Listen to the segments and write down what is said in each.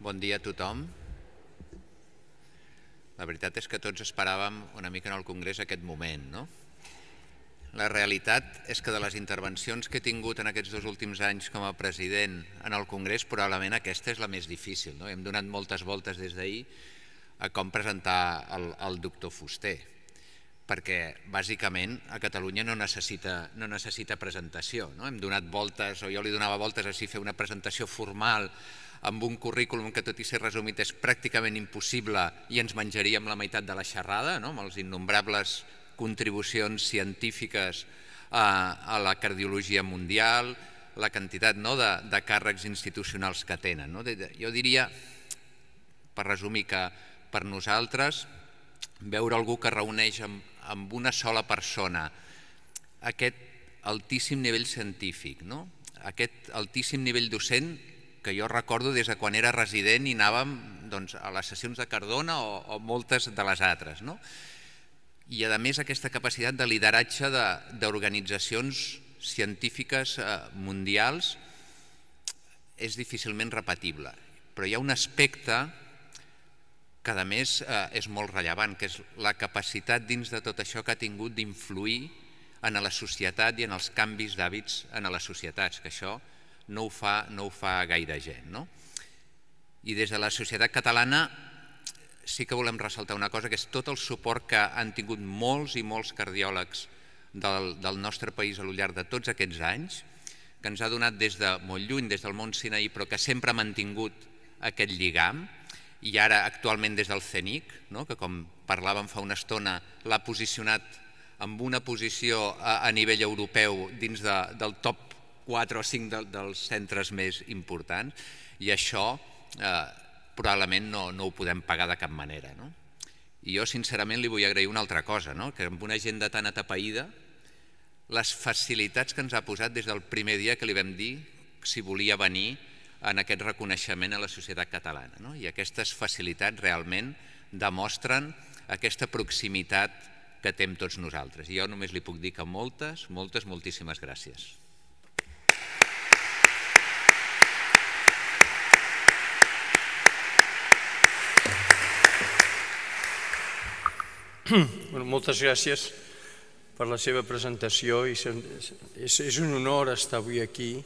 Bon dia a tothom. La veritat és que tots esperàvem una mica en el Congrés aquest moment, no? La realitat és que de les intervencions que he tingut en aquests dos últims anys com a president en el Congrés, probablement aquesta és la més difícil. No? Hem donat moltes voltes des d'ahir a com presentar el, el doctor Fuster, perquè bàsicament a Catalunya no necessita, no necessita presentació. No? Hem donat voltes, o jo li donava voltes a si fer una presentació formal amb un currículum que tot i ser resumit és pràcticament impossible i ens menjaríem la meitat de la xerrada, no? amb els innombrables contribucions científiques a, eh, a la cardiologia mundial, la quantitat no, de, de càrrecs institucionals que tenen. No? Jo diria, per resumir, que per nosaltres veure algú que reuneix amb, amb una sola persona aquest altíssim nivell científic, no? aquest altíssim nivell docent que jo recordo des de quan era resident i anàvem doncs, a les sessions de Cardona o, o moltes de les altres. No? I a més aquesta capacitat de lideratge d'organitzacions científiques eh, mundials és difícilment repetible. Però hi ha un aspecte que a més eh, és molt rellevant, que és la capacitat dins de tot això que ha tingut d'influir en la societat i en els canvis d'hàbits en les societats, que això no ho fa, no ho fa gaire gent. No? I des de la societat catalana sí que volem ressaltar una cosa, que és tot el suport que han tingut molts i molts cardiòlegs del, del nostre país a llarg de tots aquests anys, que ens ha donat des de molt lluny, des del món Sinaí, però que sempre ha mantingut aquest lligam, i ara actualment des del CENIC, no? que com parlàvem fa una estona, l'ha posicionat amb una posició a, a nivell europeu dins de, del top quatre o cinc de, dels centres més importants i això eh, probablement no, no ho podem pagar de cap manera. No? I jo sincerament li vull agrair una altra cosa, no? que amb una agenda tan atapeïda, les facilitats que ens ha posat des del primer dia que li vam dir si volia venir en aquest reconeixement a la societat catalana. No? I aquestes facilitats realment demostren aquesta proximitat que té amb tots nosaltres. I jo només li puc dir que moltes, moltes, moltíssimes gràcies. Hmm. Bueno, moltes gràcies per la seva presentació. i és, és un honor estar avui aquí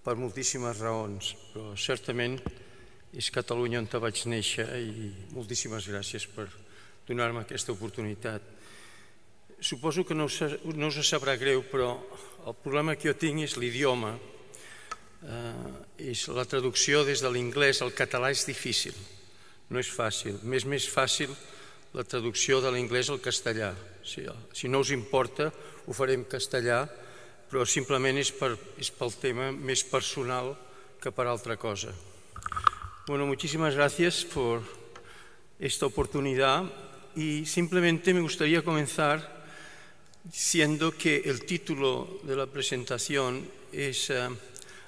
per moltíssimes raons, però certament és Catalunya on te vaig néixer i moltíssimes gràcies per donar-me aquesta oportunitat. Suposo que no us, no us sabrà greu, però el problema que jo tinc és l'idioma. Eh, és la traducció des de l'inglès al català és difícil, no és fàcil. Més més fàcil la traducció de l'anglès al castellà. Si, ah, si no us importa, ho farem castellà, però simplement és, per, és pel tema més personal que per altra cosa. Bueno, muchísimas gracias por esta oportunidad y simplemente me gustaría comenzar diciendo que el título de la presentación es uh,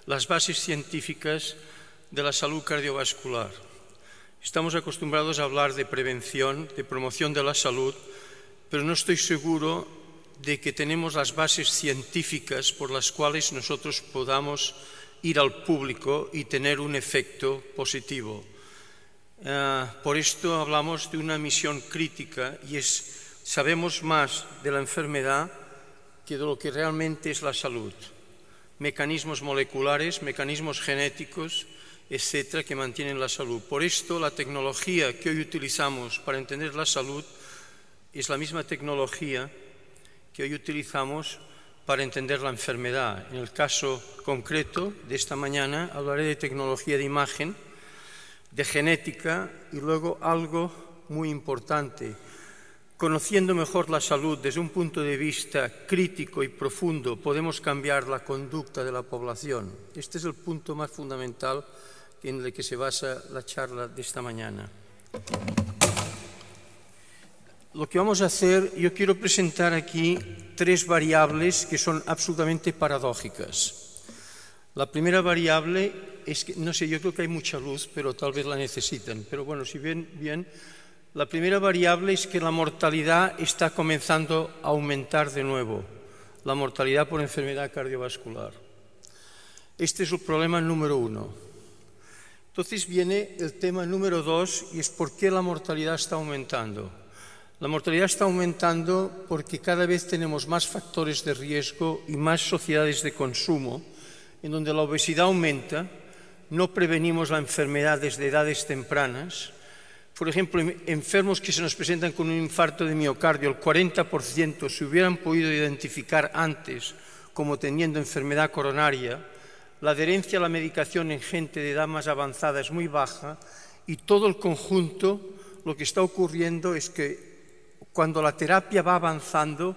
Las bases científicas de la salud cardiovascular. Estamos acostumbrados a hablar de prevención, de promoción de la salud, pero no estoy seguro de que tenemos las bases científicas por las cuales nosotros podamos ir al público y tener un efecto positivo. Eh, por esto hablamos de una misión crítica y es, sabemos más de la enfermedad que de lo que realmente es la salud. Mecanismos moleculares, mecanismos genéticos, etcétera, que mantienen la salud. Por esto, la tecnología que hoy utilizamos para entender la salud es la misma tecnología que hoy utilizamos para entender la enfermedad. En el caso concreto de esta mañana hablaré de tecnología de imagen, de genética y luego algo muy importante, Conociendo mejor la salud desde un punto de vista crítico y profundo, podemos cambiar la conducta de la población. Este es el punto más fundamental en el que se basa la charla de esta mañana. Lo que vamos a hacer, yo quiero presentar aquí tres variables que son absolutamente paradójicas. La primera variable es que, no sé, yo creo que hay mucha luz, pero tal vez la necesitan. Pero bueno, si ven bien, la primera variable es que la mortalidad está comenzando a aumentar de nuevo, la mortalidad por enfermedad cardiovascular. Este es el problema número uno. Entonces viene el tema número dos y es por qué la mortalidad está aumentando. La mortalidad está aumentando porque cada vez tenemos más factores de riesgo y más sociedades de consumo en donde la obesidad aumenta, no prevenimos la enfermedad desde edades tempranas. Por ejemplo, enfermos que se nos presentan con un infarto de miocardio, el 40% se hubieran podido identificar antes como teniendo enfermedad coronaria la adherencia a la medicación en gente de edad más avanzada es muy baja y todo el conjunto lo que está ocurriendo es que cuando la terapia va avanzando,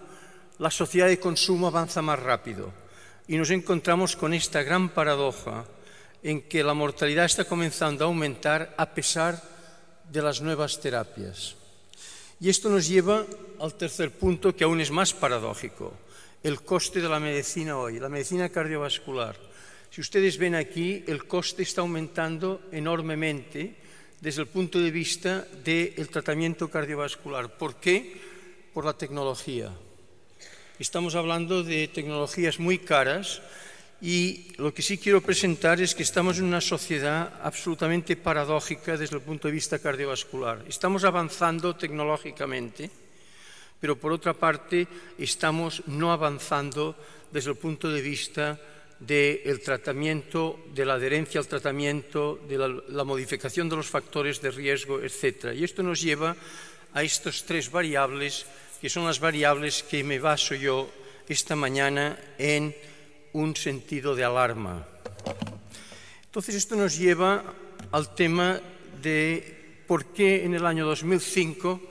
la sociedad de consumo avanza más rápido y nos encontramos con esta gran paradoja en que la mortalidad está comenzando a aumentar a pesar de las nuevas terapias. Y esto nos lleva al tercer punto que aún es más paradójico, el coste de la medicina hoy, la medicina cardiovascular. Si ustedes ven aquí, el coste está aumentando enormemente desde el punto de vista del tratamiento cardiovascular. ¿Por qué? Por la tecnología. Estamos hablando de tecnologías muy caras y lo que sí quiero presentar es que estamos en una sociedad absolutamente paradójica desde el punto de vista cardiovascular. Estamos avanzando tecnológicamente, pero por otra parte estamos no avanzando desde el punto de vista del tratamiento, de la adherencia al tratamiento, de la, la, modificación de los factores de riesgo, etc. Y esto nos lleva a estas tres variables, que son las variables que me baso yo esta mañana en un sentido de alarma. Entonces, esto nos lleva al tema de por qué en el año 2005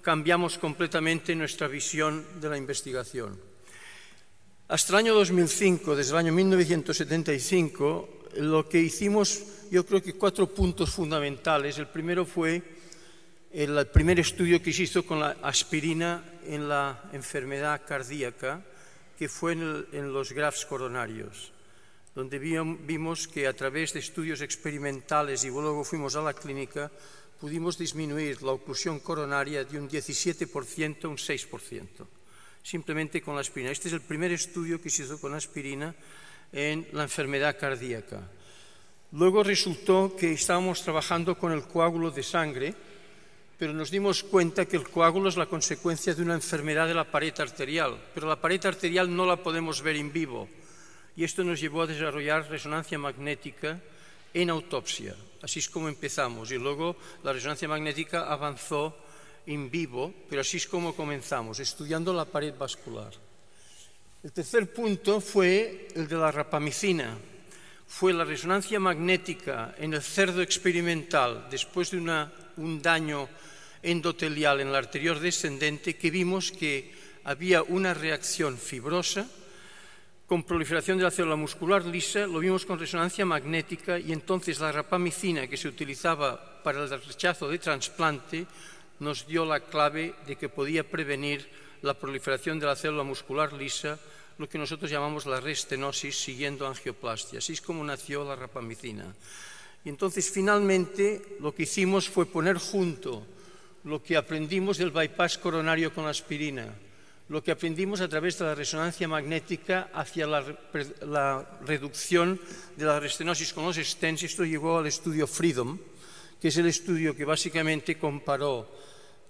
cambiamos completamente nuestra visión de la investigación. Hasta el año 2005, desde el año 1975, lo que hicimos, yo creo que cuatro puntos fundamentales. El primero fue el primer estudio que se hizo con la aspirina en la enfermedad cardíaca, que fue en, los grafs coronarios, donde vimos que a través de estudios experimentales y luego fuimos a la clínica, pudimos disminuir la oclusión coronaria de un 17% a un 6% simplemente con la aspirina. Este es el primer estudio que se hizo con aspirina en la enfermedad cardíaca. Luego resultó que estábamos trabajando con el coágulo de sangre, pero nos dimos cuenta que el coágulo es la consecuencia de una enfermedad de la pared arterial, pero la pared arterial no la podemos ver en vivo. Y esto nos llevó a desarrollar resonancia magnética en autopsia. Así es como empezamos. Y luego la resonancia magnética avanzó vivo, pero así es como comenzamos, estudiando la pared vascular. El tercer punto fue el de la rapamicina. Fue la resonancia magnética en el cerdo experimental después de un daño endotelial en la arteria descendente que vimos que había una reacción fibrosa con proliferación de la célula muscular lisa, lo vimos con resonancia magnética y entonces la rapamicina que se utilizaba para el rechazo de trasplante nos dio la clave de que podía prevenir la proliferación de la célula muscular lisa, lo que nosotros llamamos la restenosis siguiendo angioplastia. Así es como nació la rapamicina. Y entonces finalmente lo que hicimos fue poner junto lo que aprendimos del bypass coronario con la aspirina, lo que aprendimos a través de la resonancia magnética hacia la, reducción de la restenosis con los stents, esto llegó al estudio Freedom, que es el estudio que básicamente comparó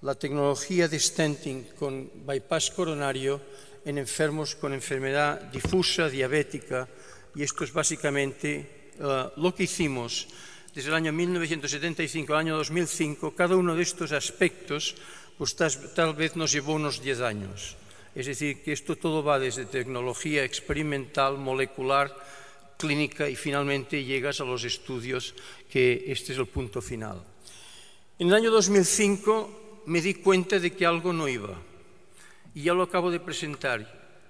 la tecnología de stenting con bypass coronario en enfermos con enfermedad difusa diabética y esto es básicamente eh, lo que hicimos desde el año 1975 al año 2005. Cada uno de estos aspectos pues, tal vez nos llevó unos 10 años. Es decir, que esto todo va desde tecnología experimental, molecular, clínica y finalmente llegas a los estudios, que este es el punto final. En el año 2005 me di cuenta de que algo no iba y ya lo acabo de presentar.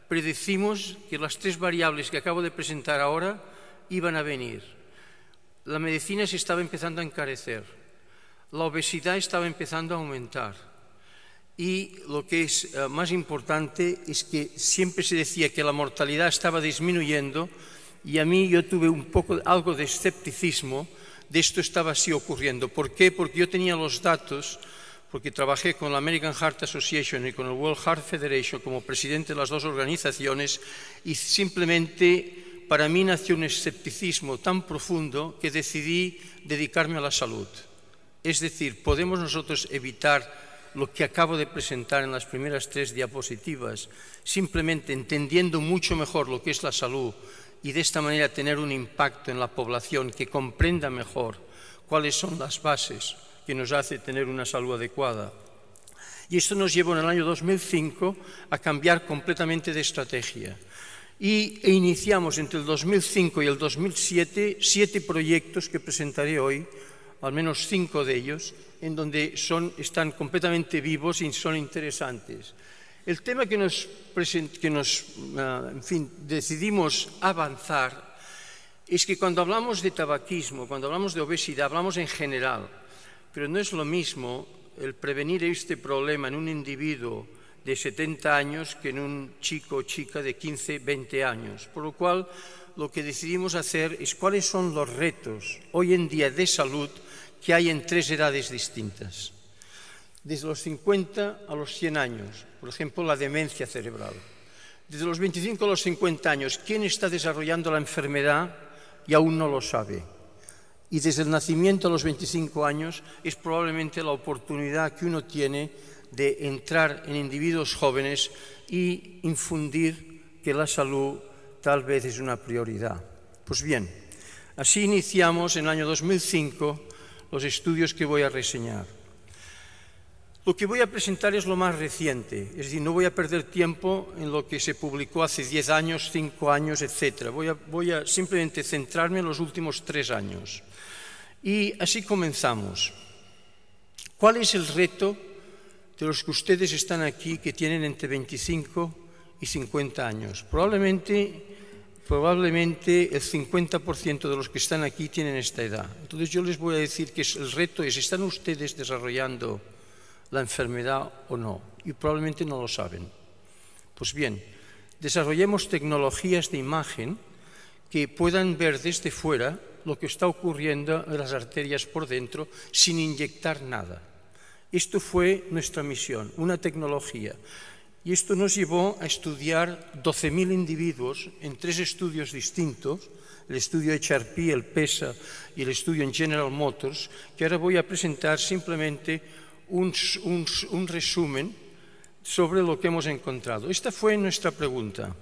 Predecimos que las tres variables que acabo de presentar ahora iban a venir. La medicina se estaba empezando a encarecer, la obesidad estaba empezando a aumentar. Y lo que es eh, más importante es que siempre se decía que la mortalidad estaba disminuyendo y a mí yo tuve un poco, algo de escepticismo de esto estaba así ocurriendo. ¿Por qué? Porque yo tenía los datos, porque trabajé con la American Heart Association y con el World Heart Federation como presidente de las dos organizaciones y simplemente para mí nació un escepticismo tan profundo que decidí dedicarme a la salud. Es decir, ¿podemos nosotros evitar lo que acabo de presentar en las primeras tres diapositivas, simplemente entendiendo mucho mejor lo que es la salud, y de esta manera tener un impacto en la población que comprenda mejor cuáles son las bases que nos hace tener una salud adecuada. Y esto nos llevó en el año 2005 a cambiar completamente de estrategia. Y e iniciamos entre el 2005 y el 2007 siete proyectos que presentaré hoy, al menos cinco de ellos, en donde están completamente vivos y son interesantes. El tema que nos, ah, decidimos avanzar es que cuando hablamos de tabaquismo, cuando hablamos de obesidad, hablamos en general, pero no es lo mismo el prevenir este problema en un individuo de 70 años que en un chico o chica de 15, 20 años. Por lo cual, lo que decidimos hacer es cuáles son los retos hoy en día de salud que hay en tres edades distintas desde los 50 a los 100 años, por ejemplo, la demencia cerebral. Desde los 25 a los 50 años, ¿quién está desarrollando la enfermedad y aún no lo sabe? Y desde el nacimiento a los 25 años es probablemente la oportunidad que uno tiene de entrar en individuos jóvenes y infundir que la salud tal vez es una prioridad. Pues bien, así iniciamos en el año 2005 los estudios que voy a reseñar. Lo que voy a presentar es lo más reciente, es decir, no voy a perder tiempo en lo que se publicó hace 10 años, 5 años, etc. Voy a, voy a simplemente centrarme en los últimos 3 años. Y así comenzamos. ¿Cuál es el reto de los que ustedes están aquí, que tienen entre 25 y 50 años? Probablemente probablemente el 50% de los que están aquí tienen esta edad. Entonces yo les voy a decir que el reto es, ¿están ustedes desarrollando la enfermedad o no, y probablemente no lo saben. Pues bien, desarrollemos tecnologías de imagen que puedan ver desde fuera lo que está ocurriendo en las arterias por dentro sin inyectar nada. Esto fue nuestra misión, una tecnología. Y esto nos llevó a estudiar 12.000 individuos en tres estudios distintos, el estudio HRP, el PESA y el estudio en General Motors, que ahora voy a presentar simplemente un, resumen sobre lo que hemos encontrado. Esta fue nuestra pregunta.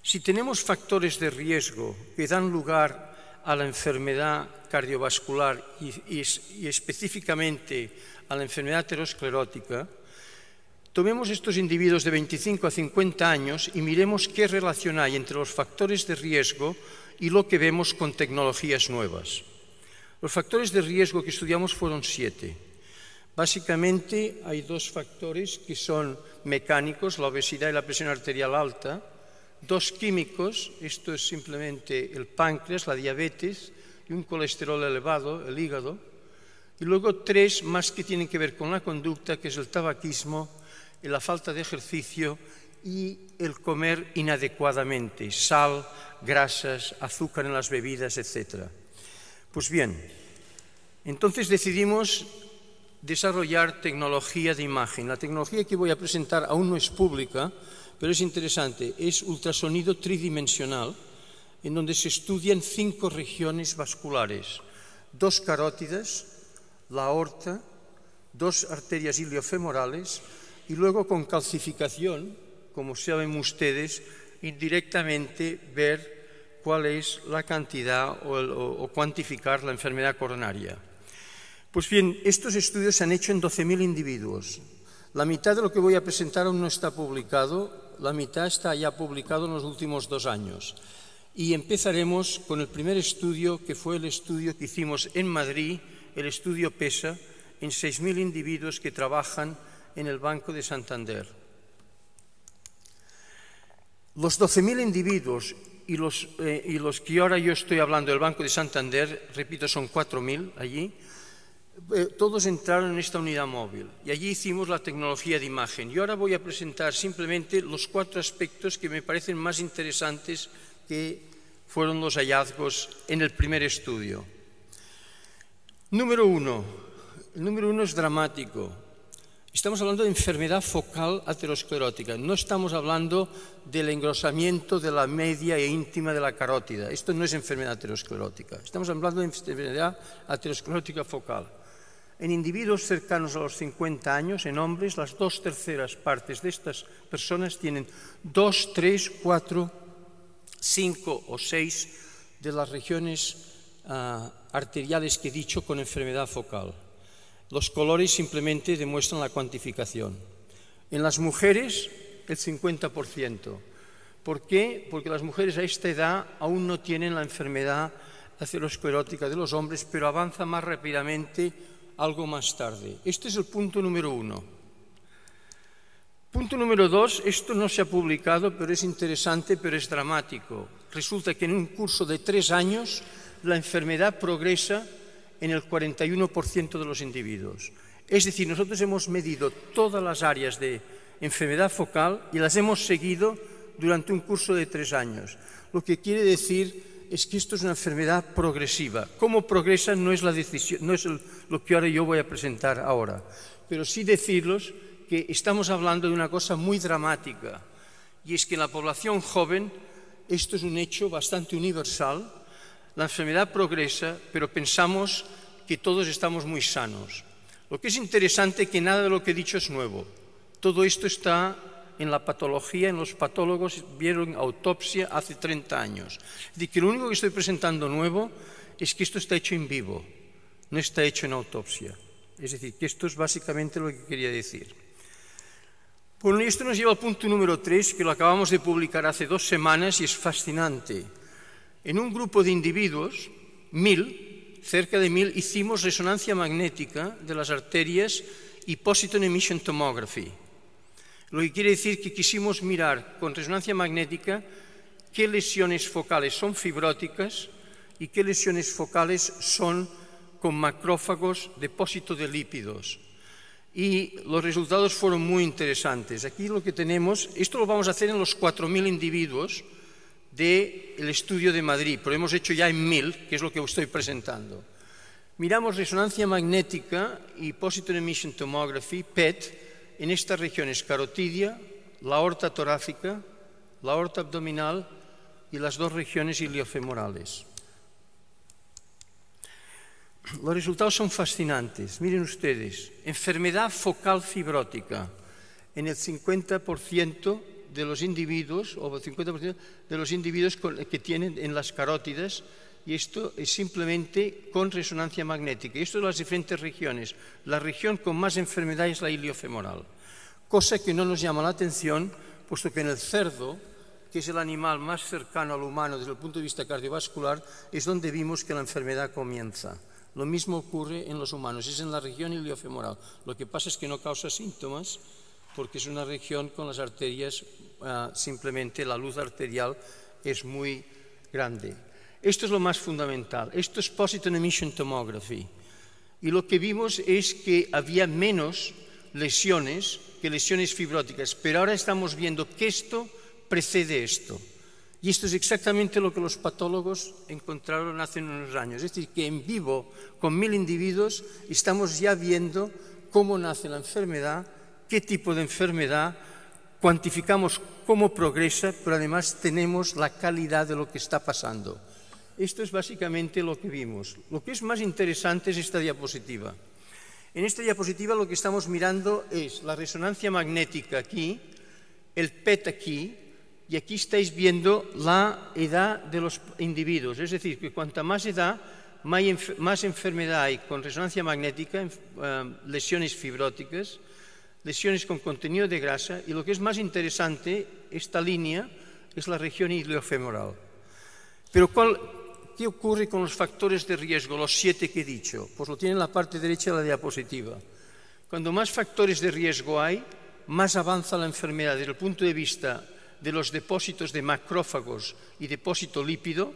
Si tenemos factores de riesgo que dan lugar a la enfermedad cardiovascular y, específicamente a la enfermedad aterosclerótica, tomemos estos individuos de 25 a 50 años y miremos qué relación hay entre los factores de riesgo y lo que vemos con tecnologías nuevas. Los factores de riesgo que estudiamos fueron siete. Básicamente hay dos factores que son mecánicos, la obesidad y la presión arterial alta, dos químicos, esto es simplemente el páncreas, la diabetes, y un colesterol elevado, el hígado, y luego tres más que tienen que ver con la conducta, que es el tabaquismo, la falta de ejercicio y el comer inadecuadamente, sal, grasas, azúcar en las bebidas, etc. Pues bien, entonces decidimos desarrollar tecnología de imagen. La tecnología que voy a presentar aún no es pública, pero es interesante. Es ultrasonido tridimensional, en donde se estudian cinco regiones vasculares. Dos carótidas, la aorta, dos arterias iliofemorales y luego con calcificación, como saben ustedes, indirectamente ver cuál es la cantidad o, o cuantificar la enfermedad coronaria. Pues bien, estos estudios se han hecho en 12.000 individuos. La mitad de lo que voy a presentar aún no está publicado, la mitad está ya publicado en los últimos dos años. Y empezaremos con el primer estudio, que fue el estudio que hicimos en Madrid, el estudio PESA, en 6.000 individuos que trabajan en el Banco de Santander. Los 12.000 individuos eh, y los, que ahora yo estoy hablando del Banco de Santander, repito, son 4.000 allí, eh, todos entraron en esta unidad móvil y allí hicimos la tecnología de imagen. Y ahora voy a presentar simplemente los cuatro aspectos que me parecen más interesantes que fueron los hallazgos en el primer estudio. Número uno. El número uno es dramático. Estamos hablando de enfermedad focal aterosclerótica. No estamos hablando del engrosamiento de la media e íntima de la carótida. Esto no es enfermedad aterosclerótica. Estamos hablando de enfermedad aterosclerótica focal. En individuos cercanos a los 50 años, en hombres, las dos terceras partes de estas personas tienen dos, tres, cuatro, cinco o seis de las regiones ah, arteriales que he dicho con enfermedad focal. Los colores simplemente demuestran la cuantificación. En las mujeres, el 50%. ¿Por qué? Porque las mujeres a esta edad aún no tienen la enfermedad aterosclerótica de los hombres, pero avanza más rápidamente algo más tarde. Este es el punto número uno. Punto número dos, esto no se ha publicado, pero es interesante, pero es dramático. Resulta que en un curso de tres años la enfermedad progresa en el 41% de los individuos. Es decir, nosotros hemos medido todas las áreas de enfermedad focal y las hemos seguido durante un curso de tres años, lo que quiere decir es que esto es una enfermedad progresiva. ¿Cómo progresa? No es, la decisión, no es lo que ahora yo voy a presentar ahora, pero sí decirlos que estamos hablando de una cosa muy dramática, y es que en la población joven esto es un hecho bastante universal. La enfermedad progresa, pero pensamos que todos estamos muy sanos. Lo que es interesante es que nada de lo que he dicho es nuevo. Todo esto está en la patología, en los patólogos, vieron autopsia hace 30 años. Es que lo único que estoy presentando nuevo es que esto está hecho en vivo, no está hecho en autopsia. Es decir, que esto es básicamente lo que quería decir. Bueno, esto nos lleva al punto número 3, que lo acabamos de publicar hace dos semanas y es fascinante. En un grupo de individuos, mil, cerca de mil, hicimos resonancia magnética de las arterias y positron emission tomography, lo que quiere decir que quisimos mirar con resonancia magnética qué lesiones focales son fibróticas y qué lesiones focales son con macrófagos depósito de lípidos. Y los resultados fueron muy interesantes. Aquí lo que tenemos, esto lo vamos a hacer en los 4.000 individuos del el estudio de Madrid, pero hemos hecho ya en 1.000, que es lo que estoy presentando. Miramos resonancia magnética y positron emission tomography, PET, en estas regiones carotidia, la aorta torácica, la aorta abdominal y las dos regiones iliofemorales. Los resultados son fascinantes. Miren ustedes, enfermedad focal fibrótica en el 50% de los individuos o 50% de los individuos que tienen en las carótidas y esto es simplemente con resonancia magnética. Y esto de las diferentes regiones. La región con más enfermedad es la iliofemoral, cosa que no nos llama la atención, puesto que en el cerdo, que es el animal más cercano al humano desde el punto de vista cardiovascular, es donde vimos que la enfermedad comienza. Lo mismo ocurre en los humanos, es en la región iliofemoral. Lo que pasa es que no causa síntomas porque es una región con las arterias, ah, simplemente la luz arterial es muy grande. Esto es lo más fundamental. Esto es positron Emission Tomography. Y lo que vimos es que había menos lesiones que lesiones fibróticas, pero ahora estamos viendo que esto precede esto. Y esto es exactamente lo que los patólogos encontraron hace unos años. Es decir, que en vivo, con mil individuos, estamos ya viendo cómo nace la enfermedad, qué tipo de enfermedad, cuantificamos cómo progresa, pero además tenemos la calidad de lo que está pasando. Esto es básicamente lo que vimos. Lo que es más interesante es esta diapositiva. En esta diapositiva lo que estamos mirando es la resonancia magnética aquí, el PET aquí, y aquí estáis viendo la edad de los individuos. Es decir, que cuanta más edad, más enfermedad hay con resonancia magnética, eh, lesiones fibróticas, lesiones con contenido de grasa, y lo que es más interesante, esta línea es la región iliofemoral. Pero ¿cuál, ¿qué ocurre con los factores de riesgo? Los siete que he dicho. Pues lo tienen en la parte derecha de la diapositiva. Cuando más factores de riesgo hay, más avanza la enfermedad desde el punto de vista de los depósitos de macrófagos y depósito lípido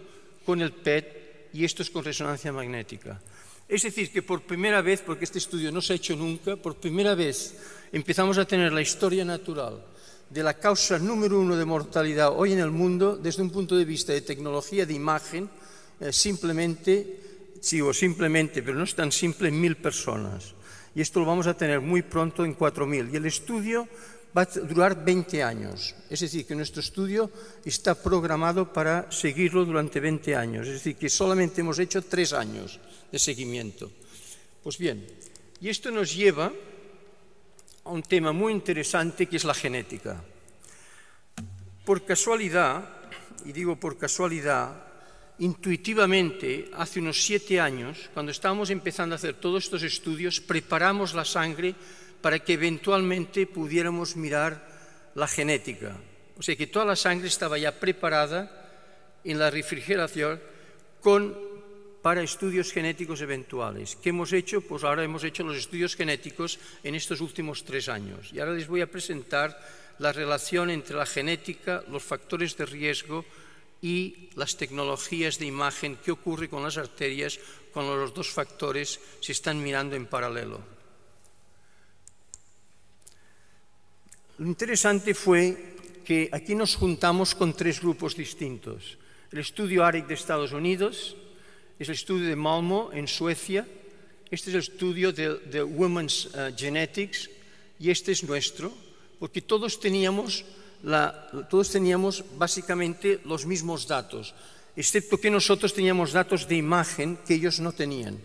con el PET y esto es con resonancia magnética. Es decir, que por primera vez, porque este estudio no se ha hecho nunca, por primera vez empezamos a tener la historia natural de la causa número uno de mortalidad hoy en el mundo desde un punto de vista de tecnología de imagen eh, simplemente, simplemente, o simplemente, pero no es tan simple, mil personas. Y esto lo vamos a tener muy pronto en cuatro mil. Y el estudio va a durar 20 años. Es decir, que nuestro estudio está programado para seguirlo durante 20 años. Es decir, que solamente hemos hecho tres años de seguimiento. Pues bien, y esto nos lleva a un tema muy interesante que es la genética. Por casualidad, y digo por casualidad, intuitivamente, hace unos siete años, cuando estábamos empezando a hacer todos estos estudios, preparamos la sangre para que eventualmente pudiéramos mirar la genética. O sea que toda la sangre estaba ya preparada en la refrigeración con, para estudios genéticos eventuales. ¿Qué hemos hecho? Pues ahora hemos hecho los estudios genéticos en estos últimos tres años. Y ahora les voy a presentar la relación entre la genética, los factores de riesgo, y las tecnologías de imagen, qué ocurre con las arterias cuando los dos factores se están mirando en paralelo. Lo interesante fue que aquí nos juntamos con tres grupos distintos. El estudio ARIC e de Estados Unidos, es el estudio de Malmo en Suecia, este es el estudio de, Women's eh, Genetics y este es nuestro, porque todos teníamos todos teníamos básicamente los mismos datos, excepto que nosotros teníamos datos de imagen que ellos no tenían.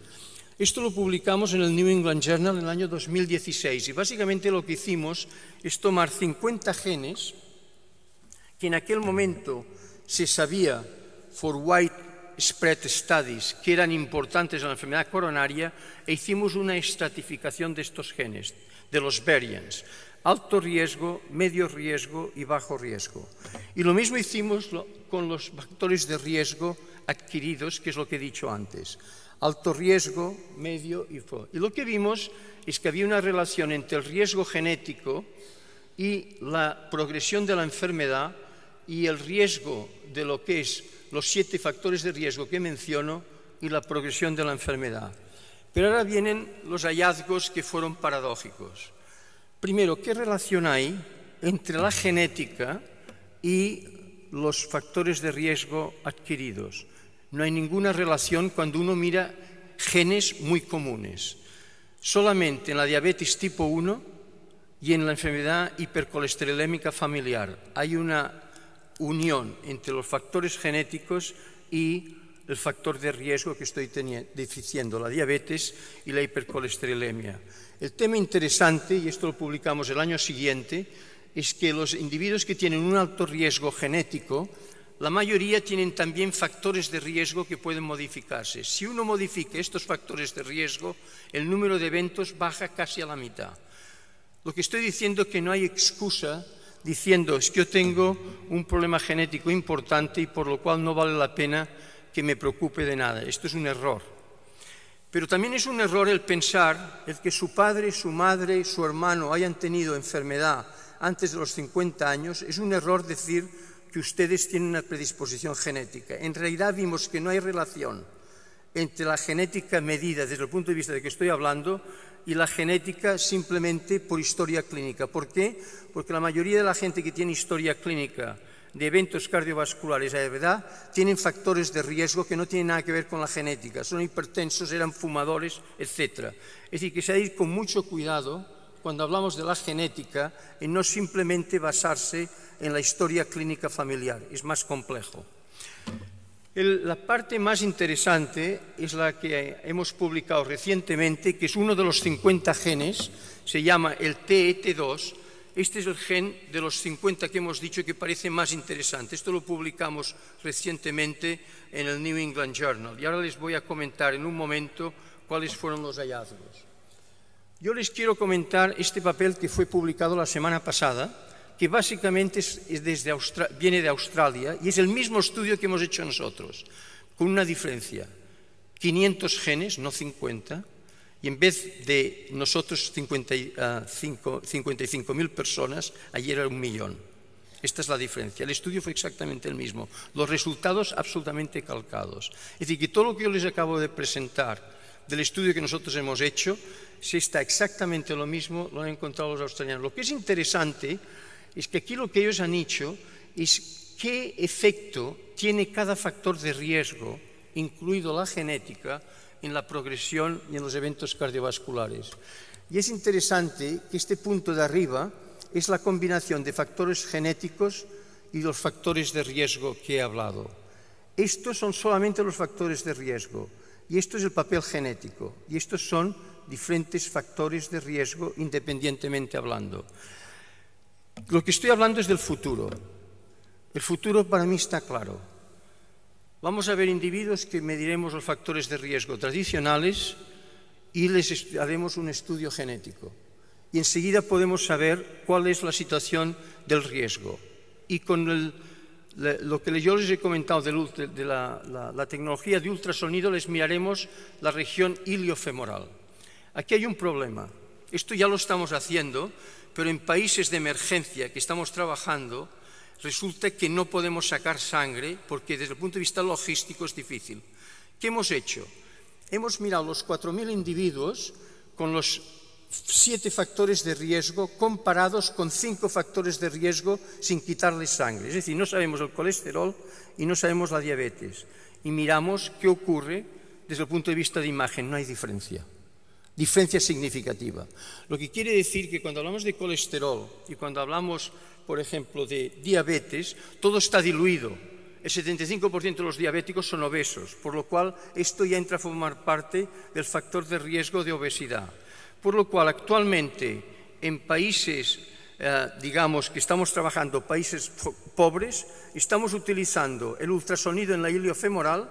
Esto lo publicamos en el New England Journal en el año 2016 y básicamente lo que hicimos es tomar 50 genes que en aquel momento se sabía for white spread studies que eran importantes en la enfermedad coronaria e hicimos una estratificación de estos genes, de los variants alto riesgo, medio riesgo y bajo riesgo. Y lo mismo hicimos con los factores de riesgo adquiridos, que es lo que he dicho antes. Alto riesgo, medio y bajo. Y lo que vimos es que había una relación entre el riesgo genético y la progresión de la enfermedad y el riesgo de lo que es los siete factores de riesgo que menciono y la progresión de la enfermedad. Pero ahora vienen los hallazgos que fueron paradójicos. Primero, ¿qué relación hay entre la genética y los factores de riesgo adquiridos? No hay ninguna relación cuando uno mira genes muy comunes. Solamente en la diabetes tipo 1 y en la enfermedad hipercolesterolémica familiar hay una unión entre los factores genéticos y el factor de riesgo que estoy diciendo, la diabetes y la hipercolesterolemia. El tema interesante, y esto lo publicamos el año siguiente, es que los individuos que tienen un alto riesgo genético, la mayoría tienen también factores de riesgo que pueden modificarse. Si uno modifica estos factores de riesgo, el número de eventos baja casi a la mitad. Lo que estoy diciendo es que no hay excusa diciendo es que yo tengo un problema genético importante y por lo cual no vale la pena que me preocupe de nada. Esto es un error. Pero también es un error el pensar que su padre, su madre, su hermano hayan tenido enfermedad antes de los 50 años. Es un error decir que ustedes tienen una predisposición genética. En realidad vimos que no hay relación entre la genética medida desde el punto de vista de que estoy hablando y la genética simplemente por historia clínica. ¿Por qué? Porque la mayoría de la gente que tiene historia clínica de eventos cardiovasculares a verdad? tienen factores de riesgo que no tienen nada que ver con la genética, son hipertensos, eran fumadores, etc. Es decir, que se ha de ir con mucho cuidado cuando hablamos de la genética y no simplemente basarse en la historia clínica familiar, es más complejo. la parte más interesante es la que hemos publicado recientemente, que es uno de los 50 genes, se llama el TET2, este es el gen de los 50 que hemos dicho que parece más interesante. Esto lo publicamos recientemente en el New England Journal. Y ahora les voy a comentar en un momento cuáles fueron los hallazgos. Yo les quiero comentar este papel que fue publicado la semana pasada, que básicamente es, desde viene de Australia y es el mismo estudio que hemos hecho nosotros, con una diferencia. 500 genes, no 50, y en vez de nosotros 55.000 ah, personas, ayer era un millón. Esta es la diferencia. El estudio fue exactamente el mismo. Los resultados absolutamente calcados. Es decir, que todo lo que yo les acabo de presentar del estudio que nosotros hemos hecho, si está exactamente lo mismo, lo han encontrado los australianos. Lo que es interesante es que aquí lo que ellos han hecho es qué efecto tiene cada factor de riesgo, incluido la genética, en la progresión y en los eventos cardiovasculares. Y es interesante que este punto de arriba es la combinación de factores genéticos y los factores de riesgo que he hablado. Estos son solamente los factores de riesgo y esto es el papel genético y estos son diferentes factores de riesgo independientemente hablando. Lo que estoy hablando es del futuro. El futuro para mí está claro vamos a ver individuos que mediremos los factores de riesgo tradicionales y les haremos un estudio genético. Y enseguida podemos saber cuál es la situación del riesgo. Y con lo que yo les he comentado de, la, la tecnología de ultrasonido, les miraremos la región iliofemoral. Aquí hay un problema. Esto ya lo estamos haciendo, pero en países de emergencia que estamos trabajando, resulta que no podemos sacar sangre porque desde el punto de vista logístico es difícil. ¿Qué hemos hecho? Hemos mirado los 4.000 individuos con los siete factores de riesgo comparados con cinco factores de riesgo sin quitarles sangre. Es decir, no sabemos el colesterol y no sabemos la diabetes. Y miramos qué ocurre desde el punto de vista de imagen. No hay diferencia. Diferencia significativa. Lo que quiere decir que cuando hablamos de colesterol y cuando hablamos por ejemplo, de diabetes, todo está diluido. El 75% de los diabéticos son obesos, por lo cual esto ya entra a formar parte del factor de riesgo de obesidad. Por lo cual, actualmente, en países, eh, digamos, que estamos trabajando, países pobres, estamos utilizando el ultrasonido en la iliofemoral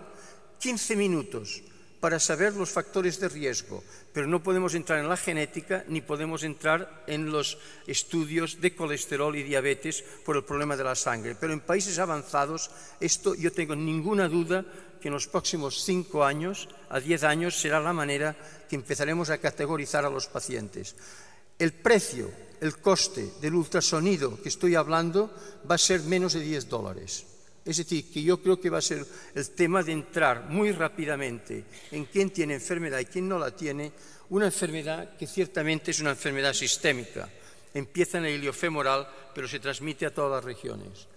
15 minutos para saber los factores de riesgo, pero no podemos entrar en la genética ni podemos entrar en los estudios de colesterol y diabetes por el problema de la sangre. Pero en países avanzados, esto yo tengo ninguna duda que en los próximos cinco años, a diez años, será la manera que empezaremos a categorizar a los pacientes. El precio, el coste del ultrasonido que estoy hablando va a ser menos de 10 dólares. Es decir, que yo creo que va a ser el tema de entrar muy rápidamente en quién tiene enfermedad y quién no la tiene, una enfermedad que ciertamente es una enfermedad sistémica. Empieza en el iliofemoral, pero se transmite a todas las regiones.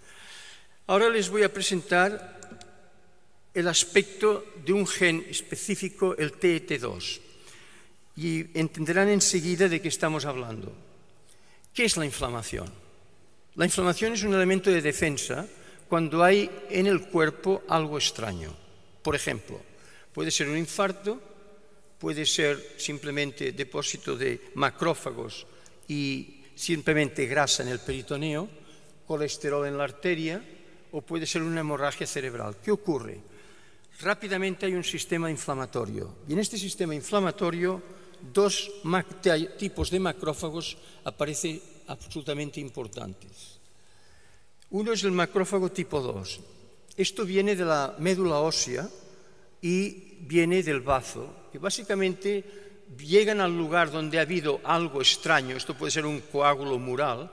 Ahora les voy a presentar el aspecto de un gen específico, el TET2, y entenderán enseguida de qué estamos hablando. ¿Qué es la inflamación? La inflamación es un elemento de defensa cuando hay en el cuerpo algo extraño. Por ejemplo, puede ser un infarto, puede ser simplemente depósito de macrófagos y simplemente grasa en el peritoneo, colesterol en la arteria o puede ser una hemorragia cerebral. ¿Qué ocurre? Rápidamente hay un sistema inflamatorio y en este sistema inflamatorio dos tipos de macrófagos aparecen absolutamente importantes. Uno es el macrófago tipo 2. Esto viene de la médula ósea y viene del bazo, que básicamente llegan al lugar donde ha habido algo extraño, esto puede ser un coágulo mural,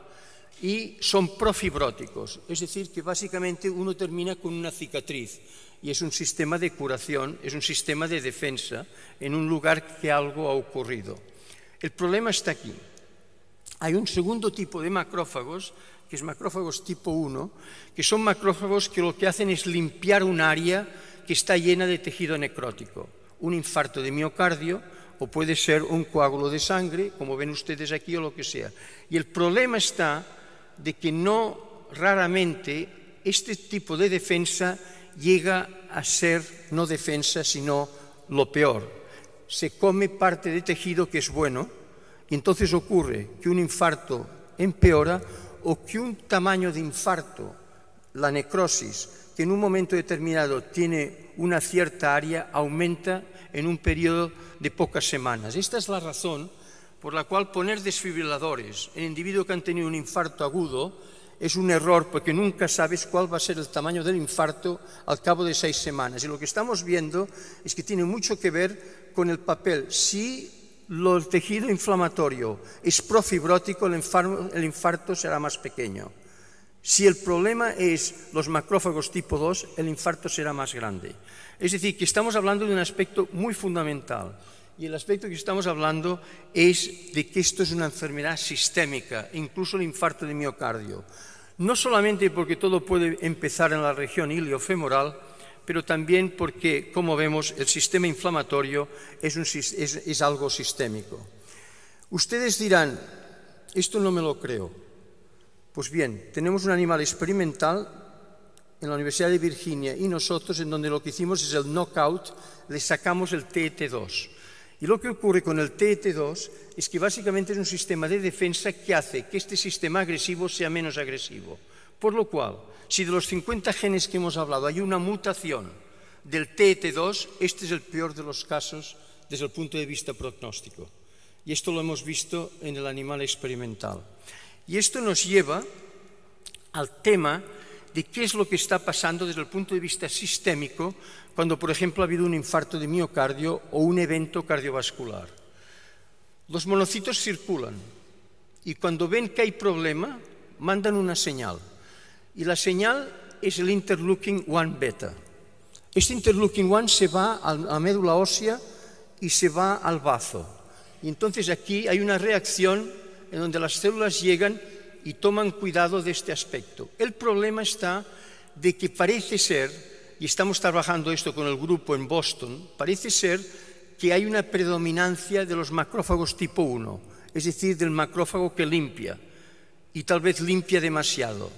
y son profibróticos, es decir, que básicamente uno termina con una cicatriz y es un sistema de curación, es un sistema de defensa en un lugar que algo ha ocurrido. El problema está aquí. Hay un segundo tipo de macrófagos que es macrófagos tipo 1, que son macrófagos que lo que hacen es limpiar un área que está llena de tejido necrótico, un infarto de miocardio o puede ser un coágulo de sangre, como ven ustedes aquí o lo que sea. Y el problema está de que no raramente este tipo de defensa llega a ser no defensa, sino lo peor. Se come parte de tejido que es bueno y entonces ocurre que un infarto empeora o que un tamaño de infarto, la necrosis, que en un momento determinado tiene una cierta área, aumenta en un periodo de pocas semanas. Esta es la razón por la cual poner desfibriladores en individuos que han tenido un infarto agudo es un error porque nunca sabes cuál va a ser el tamaño del infarto al cabo de seis semanas. Y lo que estamos viendo es que tiene mucho que ver con el papel, el tejido inflamatorio es profibrótico, el infarto, el infarto será más pequeño. Si el problema es los macrófagos tipo 2, el infarto será más grande. Es decir, que estamos hablando de un aspecto muy fundamental. Y el aspecto que estamos hablando es de que esto es una enfermedad sistémica, incluso el infarto de miocardio. No solamente porque todo puede empezar en la región iliofemoral, pero también porque, como vemos, el sistema inflamatorio es, algo sistémico. Ustedes dirán, esto no me lo creo. Pues bien, tenemos un animal experimental en la Universidad de Virginia y nosotros, en donde lo que hicimos es el knockout, le sacamos el TET2. Y lo que ocurre con el TET2 es que básicamente es un sistema de defensa que hace que este sistema agresivo sea menos agresivo. Por lo cual, si de los 50 genes que hemos hablado hay una mutación del TET2, este es el peor de los casos desde el punto de vista prognóstico. Y esto lo hemos visto en el animal experimental. Y esto nos lleva al tema de qué es lo que está pasando desde el punto de vista sistémico cuando, por ejemplo, ha habido un infarto de miocardio o un evento cardiovascular. Los monocitos circulan y cuando ven que hay problema, mandan una señal y la señal es el interleukin 1 beta. Este interleukin one se va a la médula ósea y se va al bazo. Y entonces aquí hay una reacción en donde las células llegan y toman cuidado de este aspecto. El problema está de que parece ser, y estamos trabajando esto con el grupo en Boston, parece ser que hay una predominancia de los macrófagos tipo 1, es decir, del macrófago que limpia, y tal vez limpia demasiado.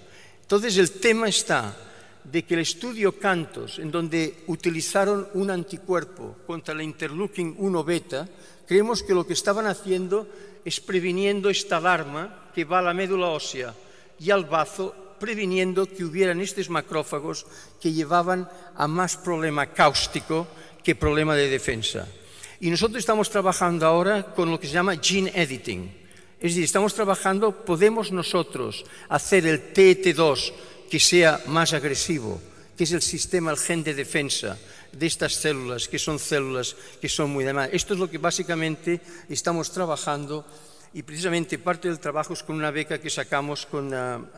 Entonces el tema está de que el estudio Cantos, en donde utilizaron un anticuerpo contra la interleukin 1 beta, creemos que lo que estaban haciendo es previniendo esta alarma que va a la médula ósea y al bazo, previniendo que hubieran estos macrófagos que llevaban a más problema cáustico que problema de defensa. Y nosotros estamos trabajando ahora con lo que se llama gene editing. Es decir, estamos trabajando, podemos nosotros hacer el TET2 que sea más agresivo, que es el sistema, el gen de defensa de estas células, que son células que son muy demás. Esto es lo que básicamente estamos trabajando y precisamente parte del trabajo es con una beca que sacamos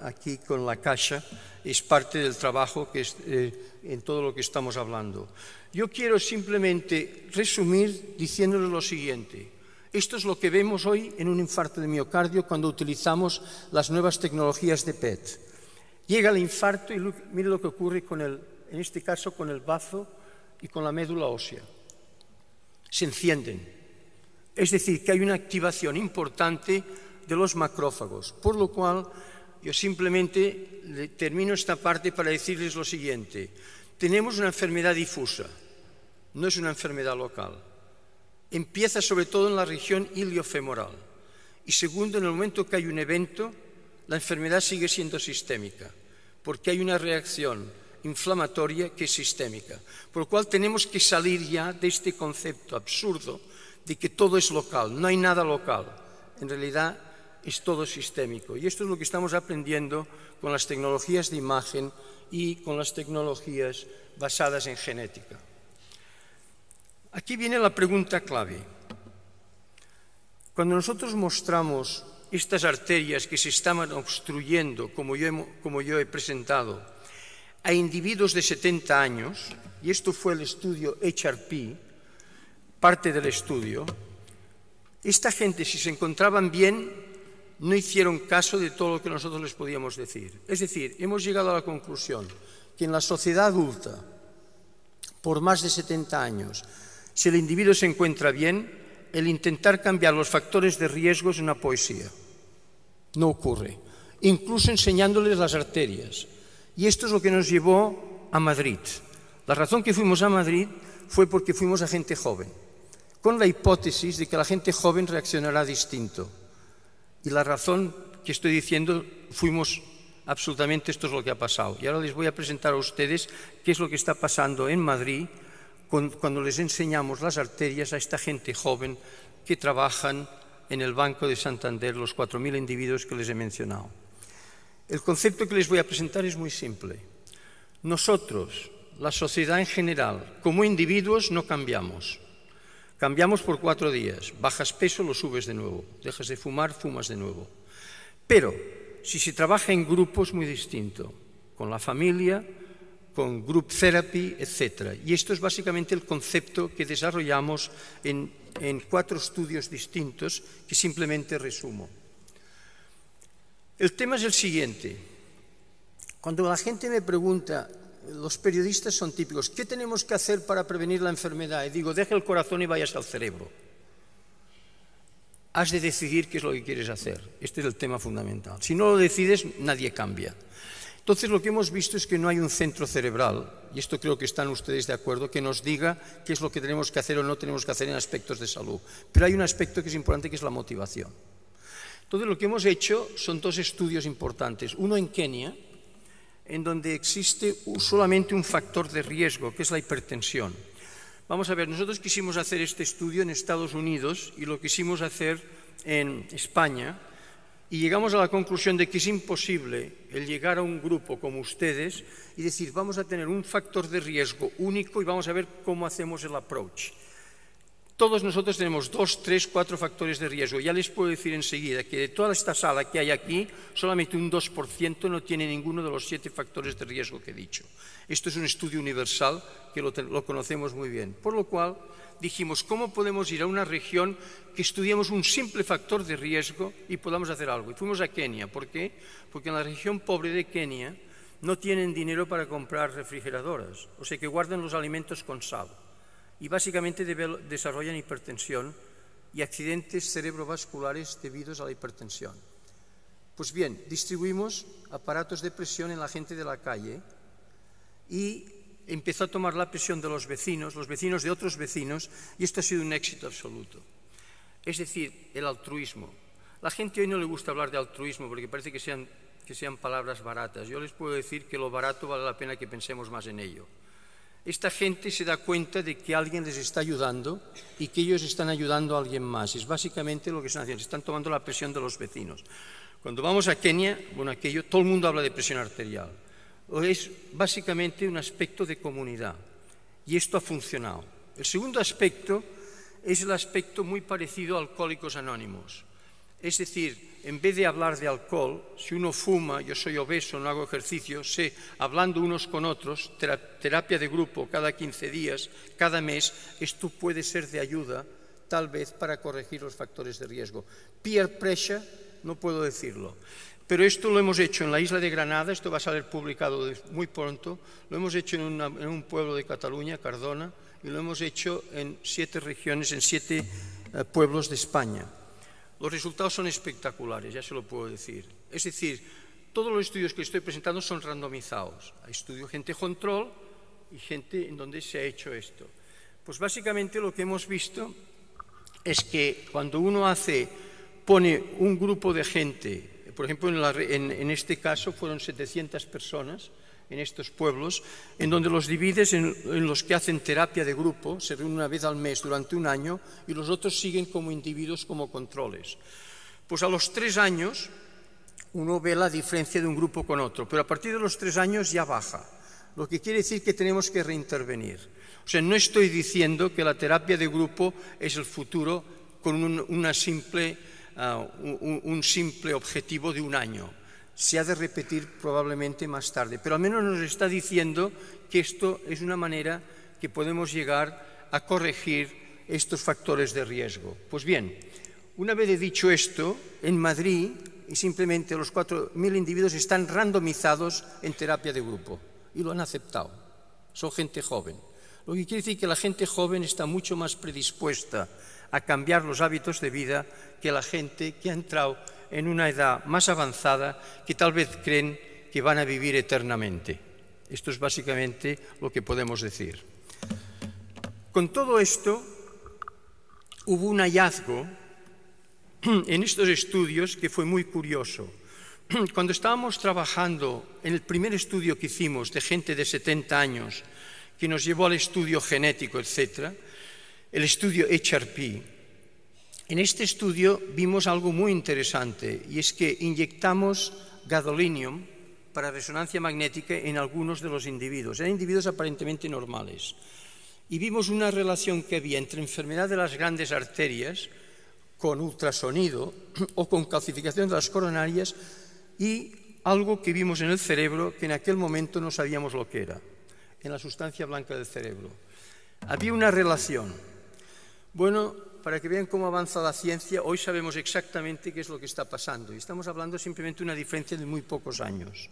aquí con la Caixa, es parte del trabajo que es, eh, en todo lo que estamos hablando. Yo quiero simplemente resumir diciéndoles lo siguiente. Esto es lo que vemos hoy en un infarto de miocardio cuando utilizamos las nuevas tecnologías de PET. Llega el infarto y mire lo que ocurre en este caso con el bazo y con la médula ósea. Se encienden. Es decir, que hay una activación importante de los macrófagos, por lo cual yo simplemente termino esta parte para decirles lo siguiente. Tenemos una enfermedad difusa, no es una enfermedad local empieza sobre todo en la región iliofemoral y segundo, en el momento que hay un evento, la enfermedad sigue siendo sistémica, porque hay una reacción inflamatoria que es sistémica. Por lo cual tenemos que salir ya de este concepto absurdo de que todo es local, no hay nada local. En realidad es todo sistémico. Y esto es lo que estamos aprendiendo con las tecnologías de imagen y con las tecnologías basadas en genética. Aquí viene la pregunta clave. Cuando nosotros mostramos estas arterias que se estaban obstruyendo, como yo, he, como yo he presentado, a individuos de 70 años, y esto fue el estudio HRP, parte del estudio, esta gente, si se encontraban bien, no hicieron caso de todo lo que nosotros les podíamos decir. Es decir, hemos llegado a la conclusión que en la sociedad adulta, por más de 70 años, si el individuo se encuentra bien, el intentar cambiar los factores de riesgo es una poesía. No ocurre. Incluso enseñándoles las arterias. Y esto es lo que nos llevó a Madrid. La razón que fuimos a Madrid fue porque fuimos a gente joven, con la hipótesis de que la gente joven reaccionará distinto. Y la razón que estoy diciendo, fuimos absolutamente, esto es lo que ha pasado. Y ahora les voy a presentar a ustedes qué es lo que está pasando en Madrid cuando les enseñamos las arterias a esta gente joven que trabajan en el Banco de Santander, los 4.000 individuos que les he mencionado. El concepto que les voy a presentar es muy simple. Nosotros, la sociedad en general, como individuos no cambiamos. Cambiamos por cuatro días. Bajas peso, lo subes de nuevo. Dejas de fumar, fumas de nuevo. Pero si se trabaja en grupos, muy distinto. Con la familia, con group therapy, etc. Y esto es básicamente el concepto que desarrollamos en, en cuatro estudios distintos que simplemente resumo. El tema es el siguiente. Cuando la gente me pregunta, los periodistas son típicos, ¿qué tenemos que hacer para prevenir la enfermedad? Y digo, deja el corazón y vayas al cerebro. Has de decidir qué es lo que quieres hacer. Este es el tema fundamental. Si no lo decides, nadie cambia. Entonces lo que hemos visto es que no hay un centro cerebral, y esto creo que están ustedes de acuerdo, que nos diga qué es lo que tenemos que hacer o no tenemos que hacer en aspectos de salud. Pero hay un aspecto que es importante, que es la motivación. Entonces lo que hemos hecho son dos estudios importantes. Uno en Kenia, en donde existe solamente un factor de riesgo, que es la hipertensión. Vamos a ver, nosotros quisimos hacer este estudio en Estados Unidos y lo quisimos hacer en España, y llegamos a la conclusión de que es imposible el llegar a un grupo como ustedes y decir, vamos a tener un factor de riesgo único y vamos a ver cómo hacemos el approach. Todos nosotros tenemos dos, tres, cuatro factores de riesgo. Ya les puedo decir enseguida que de toda esta sala que hay aquí, solamente un 2% no tiene ninguno de los siete factores de riesgo que he dicho. Esto es un estudio universal que lo, lo conocemos muy bien. Por lo cual, dijimos, ¿cómo podemos ir a una región que estudiamos un simple factor de riesgo y podamos hacer algo? Y fuimos a Kenia. ¿Por qué? Porque en la región pobre de Kenia no tienen dinero para comprar refrigeradoras, o sea que guardan los alimentos con sal. Y básicamente desarrollan hipertensión y accidentes cerebrovasculares debidos a la hipertensión. Pues bien, distribuimos aparatos de presión en la gente de la calle y empezó a tomar la presión de los vecinos, los vecinos de otros vecinos, y esto ha sido un éxito absoluto. Es decir, el altruismo. La gente hoy no le gusta hablar de altruismo porque parece que sean, que sean palabras baratas. Yo les puedo decir que lo barato vale la pena que pensemos más en ello. Esta gente se da cuenta de que alguien les está ayudando y que ellos están ayudando a alguien más. Es básicamente lo que están haciendo, están tomando la presión de los vecinos. Cuando vamos a Kenia, bueno, aquello, todo el mundo habla de presión arterial es básicamente un aspecto de comunidad y esto ha funcionado. El segundo aspecto es el aspecto muy parecido a Alcohólicos Anónimos. Es decir, en vez de hablar de alcohol, si uno fuma, yo soy obeso, no hago ejercicio, sé, hablando unos con otros, terapia de grupo cada 15 días, cada mes, esto puede ser de ayuda tal vez para corregir los factores de riesgo. Peer pressure, no puedo decirlo. Pero esto lo hemos hecho en la isla de Granada, esto va a salir publicado muy pronto, lo hemos hecho en, un pueblo de Cataluña, Cardona, y lo hemos hecho en siete regiones, en siete eh, pueblos de España. Los resultados son espectaculares, ya se lo puedo decir. Es decir, todos los estudios que estoy presentando son randomizados. Hay estudio gente control y gente en donde se ha hecho esto. Pues básicamente lo que hemos visto es que cuando uno hace, pone un grupo de gente por ejemplo, en, este caso fueron 700 personas en estos pueblos, en donde los divides en, los que hacen terapia de grupo, se reúnen una vez al mes durante un año y los otros siguen como individuos, como controles. Pues a los tres años uno ve la diferencia de un grupo con otro, pero a partir de los tres años ya baja, lo que quiere decir que tenemos que reintervenir. O sea, no estoy diciendo que la terapia de grupo es el futuro con una simple a un, simple objetivo de un año. Se ha de repetir probablemente más tarde, pero al menos nos está diciendo que esto es una manera que podemos llegar a corregir estos factores de riesgo. Pues bien, una vez dicho esto, en Madrid y simplemente los 4.000 individuos están randomizados en terapia de grupo y lo han aceptado. Son gente joven. Lo que quiere decir que la gente joven está mucho más predispuesta a cambiar los hábitos de vida que la gente que ha entrado en una edad más avanzada que tal vez creen que van a vivir eternamente. Esto es básicamente lo que podemos decir. Con todo esto, hubo un hallazgo en estos estudios que fue muy curioso. Cuando estábamos trabajando en el primer estudio que hicimos de gente de 70 años, que nos llevó al estudio genético, etc., el estudio HRP. En este estudio vimos algo muy interesante y es que inyectamos gadolinium para resonancia magnética en algunos de los individuos. Eran individuos aparentemente normales. Y vimos una relación que había entre enfermedad de las grandes arterias con ultrasonido o con calcificación de las coronarias y algo que vimos en el cerebro que en aquel momento no sabíamos lo que era, en la sustancia blanca del cerebro. Había una relación. Bueno, para que vean cómo avanza la ciencia, hoy sabemos exactamente qué es lo que está pasando. Y estamos hablando simplemente de una diferencia de muy pocos años.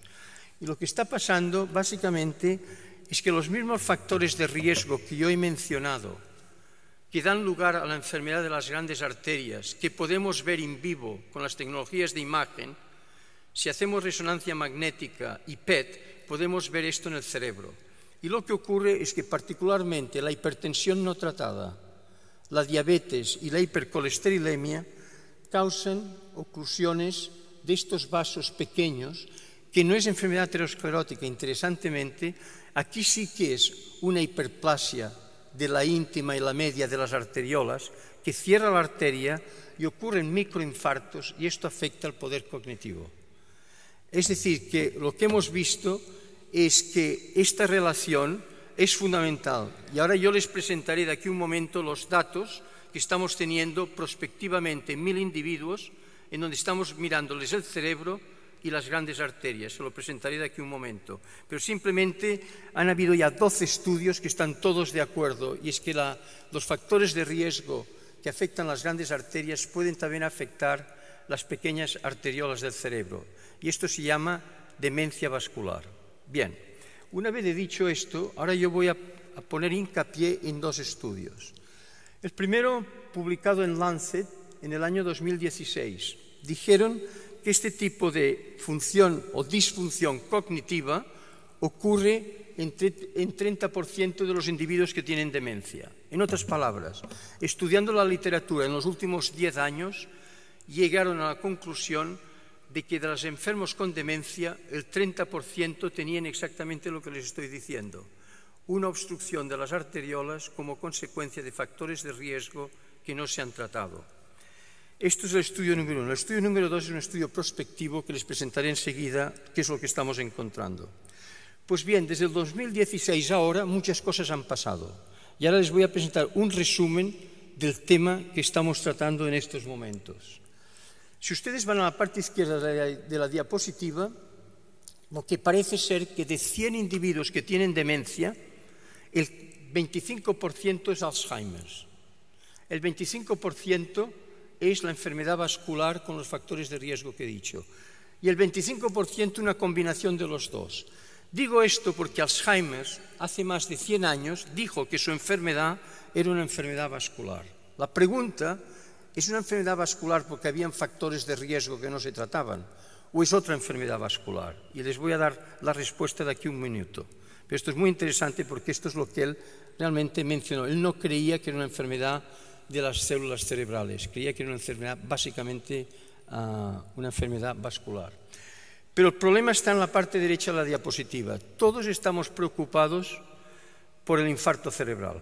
Y lo que está pasando básicamente es que los mismos factores de riesgo que yo he mencionado, que dan lugar a la enfermedad de las grandes arterias, que podemos ver en vivo con las tecnologías de imagen, si hacemos resonancia magnética y PET, podemos ver esto en el cerebro. Y lo que ocurre es que particularmente la hipertensión no tratada, la diabetes y la hipercolesterolemia causan oclusiones de estos vasos pequeños, que no es enfermedad aterosclerótica, interesantemente, aquí sí que es una hiperplasia de la íntima y la media de las arteriolas que cierra la arteria y ocurren microinfartos y esto afecta al poder cognitivo. Es decir, que lo que hemos visto es que esta relación es fundamental. Y ahora yo les presentaré de aquí un momento los datos que estamos teniendo prospectivamente en mil individuos, en donde estamos mirándoles el cerebro y las grandes arterias. Se lo presentaré de aquí un momento. Pero simplemente han habido ya 12 estudios que están todos de acuerdo, y es que los factores de riesgo que afectan las grandes arterias pueden también afectar las pequeñas arteriolas del cerebro. Y esto se llama demencia vascular. Bien. Una vez he dicho esto, ahora yo voy a, poner hincapié en dos estudios. El primero, publicado en Lancet en el año 2016, dijeron que este tipo de función o disfunción cognitiva ocurre en, en 30% de los individuos que tienen demencia. En otras palabras, estudiando la literatura en los últimos 10 años, llegaron a la conclusión de que de los enfermos con demencia el 30% tenían exactamente lo que les estoy diciendo, una obstrucción de las arteriolas como consecuencia de factores de riesgo que no se han tratado. Esto es el estudio número uno. El estudio número dos es un estudio prospectivo que les presentaré enseguida qué es lo que estamos encontrando. Pues bien, desde el 2016 ahora muchas cosas han pasado. Y ahora les voy a presentar un resumen del tema que estamos tratando en estos momentos. Si ustedes van a la parte izquierda de la diapositiva, lo que parece ser que de 100 individuos que tienen demencia, el 25% es Alzheimer's, el 25% es la enfermedad vascular con los factores de riesgo que he dicho y el 25% una combinación de los dos. Digo esto porque Alzheimer hace más de 100 años dijo que su enfermedad era una enfermedad vascular. La pregunta ¿Es una enfermedad vascular porque habían factores de riesgo que no se trataban? ¿O es otra enfermedad vascular? Y les voy a dar la respuesta de aquí un minuto. Pero esto es muy interesante porque esto es lo que él realmente mencionó. Él no creía que era una enfermedad de las células cerebrales, creía que era una enfermedad básicamente ah, una enfermedad vascular. Pero el problema está en la parte derecha de la diapositiva. Todos estamos preocupados por el infarto cerebral.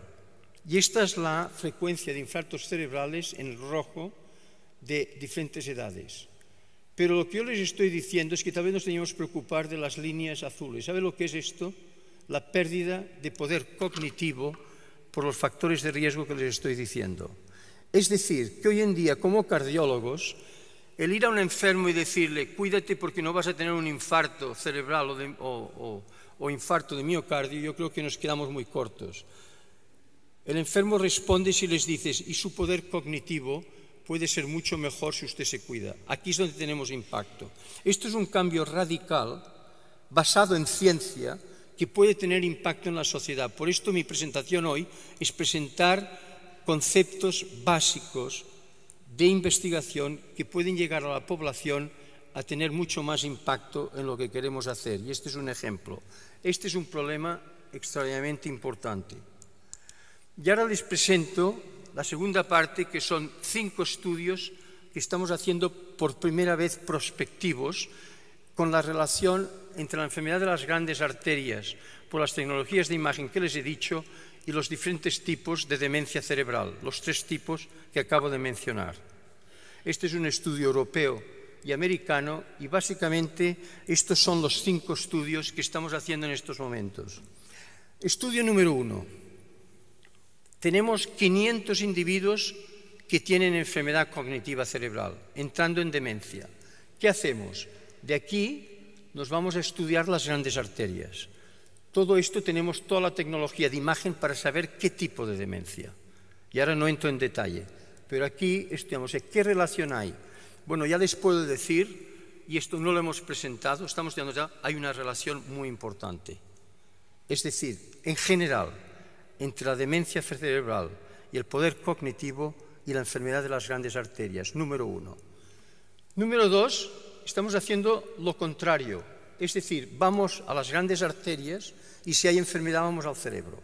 Y esta es la frecuencia de infartos cerebrales en el rojo de diferentes edades. Pero lo que yo les estoy diciendo es que tal vez nos teníamos que preocupar de las líneas azules. ¿Sabe lo que es esto? La pérdida de poder cognitivo por los factores de riesgo que les estoy diciendo. Es decir, que hoy en día como cardiólogos, el ir a un enfermo y decirle, cuídate porque no vas a tener un infarto cerebral o infarto de miocardio, yo creo que nos quedamos muy cortos. El enfermo responde si les dices, y su poder cognitivo puede ser mucho mejor si usted se cuida. Aquí es donde tenemos impacto. Esto es un cambio radical basado en ciencia que puede tener impacto en la sociedad. Por esto mi presentación hoy es presentar conceptos básicos de investigación que pueden llegar a la población a tener mucho más impacto en lo que queremos hacer. Y este es un ejemplo. Este es un problema extraordinariamente importante. Y ahora les presento la segunda parte, que son cinco estudios que estamos haciendo por primera vez prospectivos con la relación entre la enfermedad de las grandes arterias por las tecnologías de imagen que les he dicho y los diferentes tipos de demencia cerebral, los tres tipos que acabo de mencionar. Este es un estudio europeo y americano y básicamente estos son los cinco estudios que estamos haciendo en estos momentos. Estudio número uno tenemos 500 individuos que tienen enfermedad cognitiva cerebral, entrando en demencia. ¿Qué hacemos? De aquí nos vamos a estudiar las grandes arterias. Todo esto tenemos toda la tecnología de imagen para saber qué tipo de demencia. Y ahora no entro en detalle, pero aquí estudiamos ¿eh? qué relación hay. Bueno, ya les puedo decir, y esto no lo hemos presentado, estamos estudiando ya, hay una relación muy importante. Es decir, en general, entre la demencia cerebral y el poder cognitivo y la enfermedad de las grandes arterias, número uno. Número dos, estamos haciendo lo contrario, es decir, vamos a las grandes arterias y si hay enfermedad vamos al cerebro.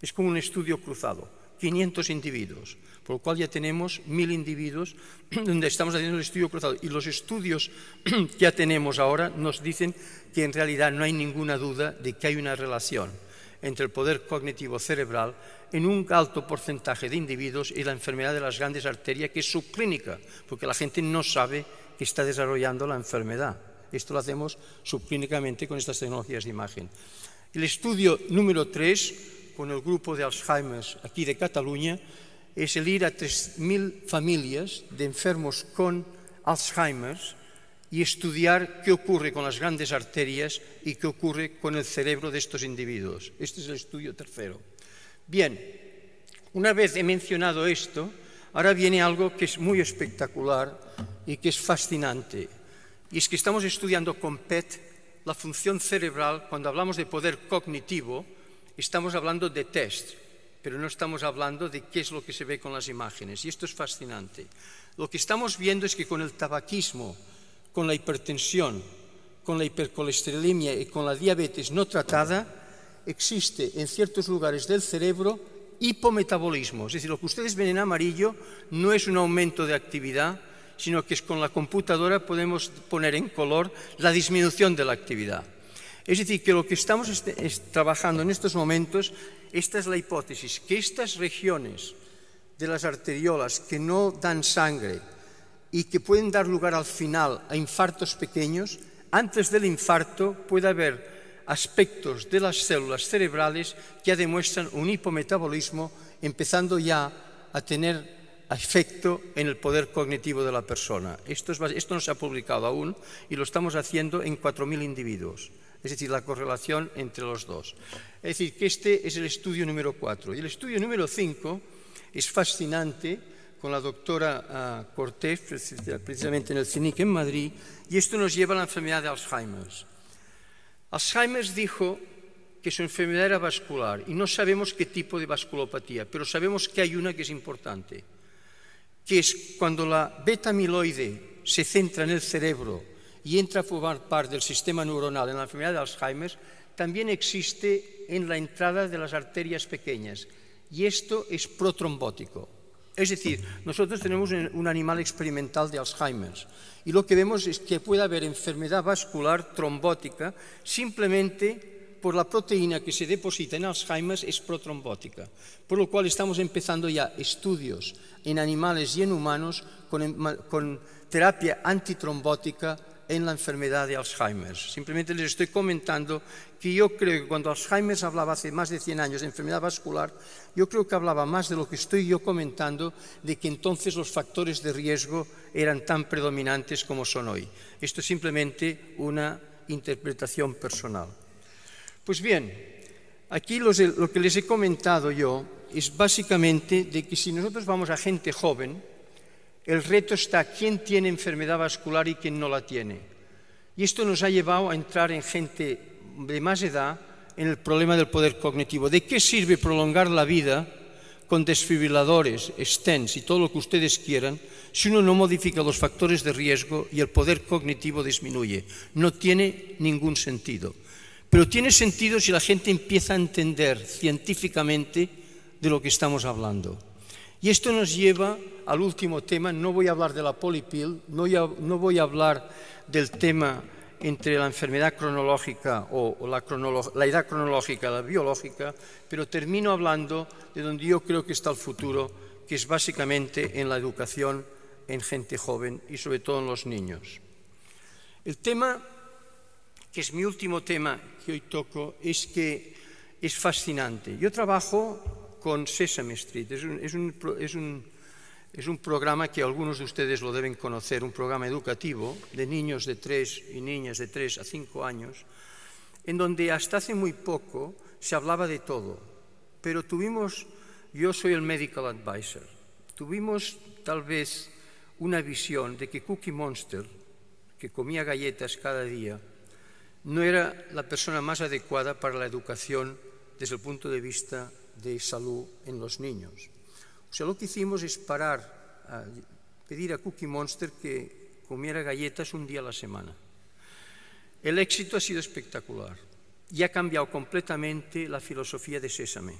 Es como un estudio cruzado, 500 individuos, por lo cual ya tenemos 1000 individuos donde estamos haciendo el estudio cruzado. Y los estudios que ya tenemos ahora nos dicen que en realidad no hay ninguna duda de que hay una relación entre el poder cognitivo cerebral en un alto porcentaje de individuos y la enfermedad de las grandes arterias, que es subclínica, porque la gente no sabe que está desarrollando la enfermedad. Esto lo hacemos subclínicamente con estas tecnologías de imagen. El estudio número 3, con el grupo de Alzheimer aquí de Cataluña, es el ir a 3.000 familias de enfermos con Alzheimer y estudiar qué ocurre con las grandes arterias y qué ocurre con el cerebro de estos individuos. Este es el estudio tercero. Bien, una vez he mencionado esto, ahora viene algo que es muy espectacular y que es fascinante. Y es que estamos estudiando con PET la función cerebral. Cuando hablamos de poder cognitivo, estamos hablando de test, pero no estamos hablando de qué es lo que se ve con las imágenes. Y esto es fascinante. Lo que estamos viendo es que con el tabaquismo, con la hipertensión, con la hipercolesterolemia y con la diabetes no tratada, existe en ciertos lugares del cerebro hipometabolismo. Es decir, lo que ustedes ven en amarillo no es un aumento de actividad, sino que con la computadora podemos poner en color la disminución de la actividad. Es decir, que lo que estamos este, trabajando en estos momentos, esta es la hipótesis, que estas regiones de las arteriolas que no dan sangre, y que pueden dar lugar al final a infartos pequeños, antes del infarto puede haber aspectos de las células cerebrales que ya demuestran un hipometabolismo, empezando ya a tener efecto en el poder cognitivo de la persona. Esto, es, esto no se ha publicado aún y lo estamos haciendo en 4.000 individuos, es decir, la correlación entre los dos. Es decir, que este es el estudio número 4. Y el estudio número 5 es fascinante con la doctora ah, Cortés, precisamente en el CINIC en Madrid, y esto nos lleva a la enfermedad de Alzheimer. Alzheimer dijo que su enfermedad era vascular y no sabemos qué tipo de vasculopatía, pero sabemos que hay una que es importante, que es cuando la beta amiloide se centra en el cerebro y entra a formar parte del sistema neuronal en la enfermedad de Alzheimer, también existe en la entrada de las arterias pequeñas y esto es protrombótico. Es decir, nosotros tenemos un animal experimental de Alzheimer y lo que vemos es que puede haber enfermedad vascular trombótica simplemente por la proteína que se deposita en Alzheimer es protrombótica, por lo cual estamos empezando ya estudios en animales y en humanos con, con terapia antitrombótica en la enfermedad de Alzheimer. Simplemente les estoy comentando que yo creo que cuando Alzheimer hablaba hace más de 100 años de enfermedad vascular, yo creo que hablaba más de lo que estoy yo comentando, de que entonces los factores de riesgo eran tan predominantes como son hoy. Esto es simplemente una interpretación personal. Pues bien, aquí lo que les he comentado yo es básicamente de que si nosotros vamos a gente joven, el reto está quién tiene enfermedad vascular y quién no la tiene. Y esto nos ha llevado a entrar en gente de más edad en el problema del poder cognitivo. ¿De qué sirve prolongar la vida con desfibriladores, stents y todo lo que ustedes quieran si uno no modifica los factores de riesgo y el poder cognitivo disminuye? No tiene ningún sentido. Pero tiene sentido si la gente empieza a entender científicamente de lo que estamos hablando. Y esto nos lleva al último tema, no voy a hablar de la polipil, no, voy a hablar del tema entre la enfermedad cronológica o, la, la, edad cronológica, la biológica, pero termino hablando de donde yo creo que está el futuro, que es básicamente en la educación en gente joven y sobre todo en los niños. El tema, que es mi último tema que hoy toco, es que es fascinante. Yo trabajo con Sesame Street. Es un, programa que algunos de ustedes lo deben conocer, un programa educativo de niños de 3 y niñas de 3 a 5 años, en donde hasta hace muy poco se hablaba de todo, pero tuvimos, yo soy el medical advisor, tuvimos tal vez una visión de que Cookie Monster, que comía galletas cada día, no era la persona más adecuada para la educación desde el punto de vista de salud en los niños. O sea, lo que hicimos es parar, pedir a Cookie Monster que comiera galletas un día a la semana. El éxito ha sido espectacular y ha cambiado completamente la filosofía de Sésame.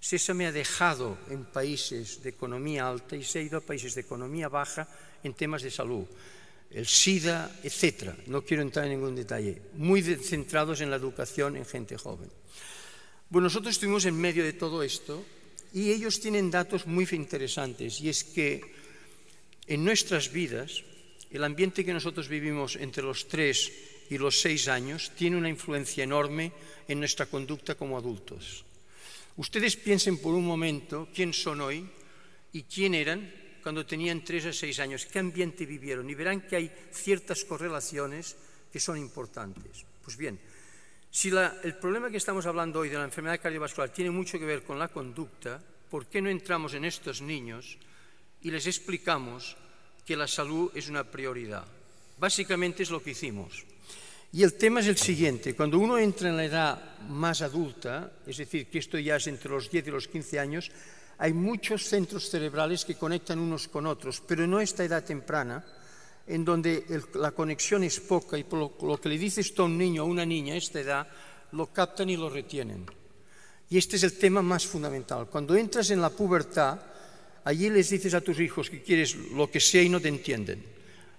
Sésame ha dejado en países de economía alta y se ha ido a países de economía baja en temas de salud, el SIDA, etcétera. No quiero entrar en ningún detalle, muy centrados en la educación en gente joven. Bueno, nosotros estuvimos en medio de todo esto y ellos tienen datos muy interesantes y es que en nuestras vidas el ambiente que nosotros vivimos entre los tres y los seis años tiene una influencia enorme en nuestra conducta como adultos. Ustedes piensen por un momento quién son hoy y quién eran cuando tenían tres a seis años, qué ambiente vivieron y verán que hay ciertas correlaciones que son importantes. Pues bien, si el problema que estamos hablando hoy de la enfermedad cardiovascular tiene mucho que ver con la conducta, ¿por qué no entramos en estos niños y les explicamos que la salud es una prioridad? Básicamente es lo que hicimos. Y el tema es el siguiente, cuando uno entra en la edad más adulta, es decir, que esto ya es entre los 10 y los 15 años, hay muchos centros cerebrales que conectan unos con otros, pero no esta edad temprana, en donde la conexión es poca y por lo, que le dices a un niño o a una niña a esta edad, lo captan y lo retienen. Y este es el tema más fundamental. Cuando entras en la pubertad, allí les dices a tus hijos que quieres lo que sea y no te entienden.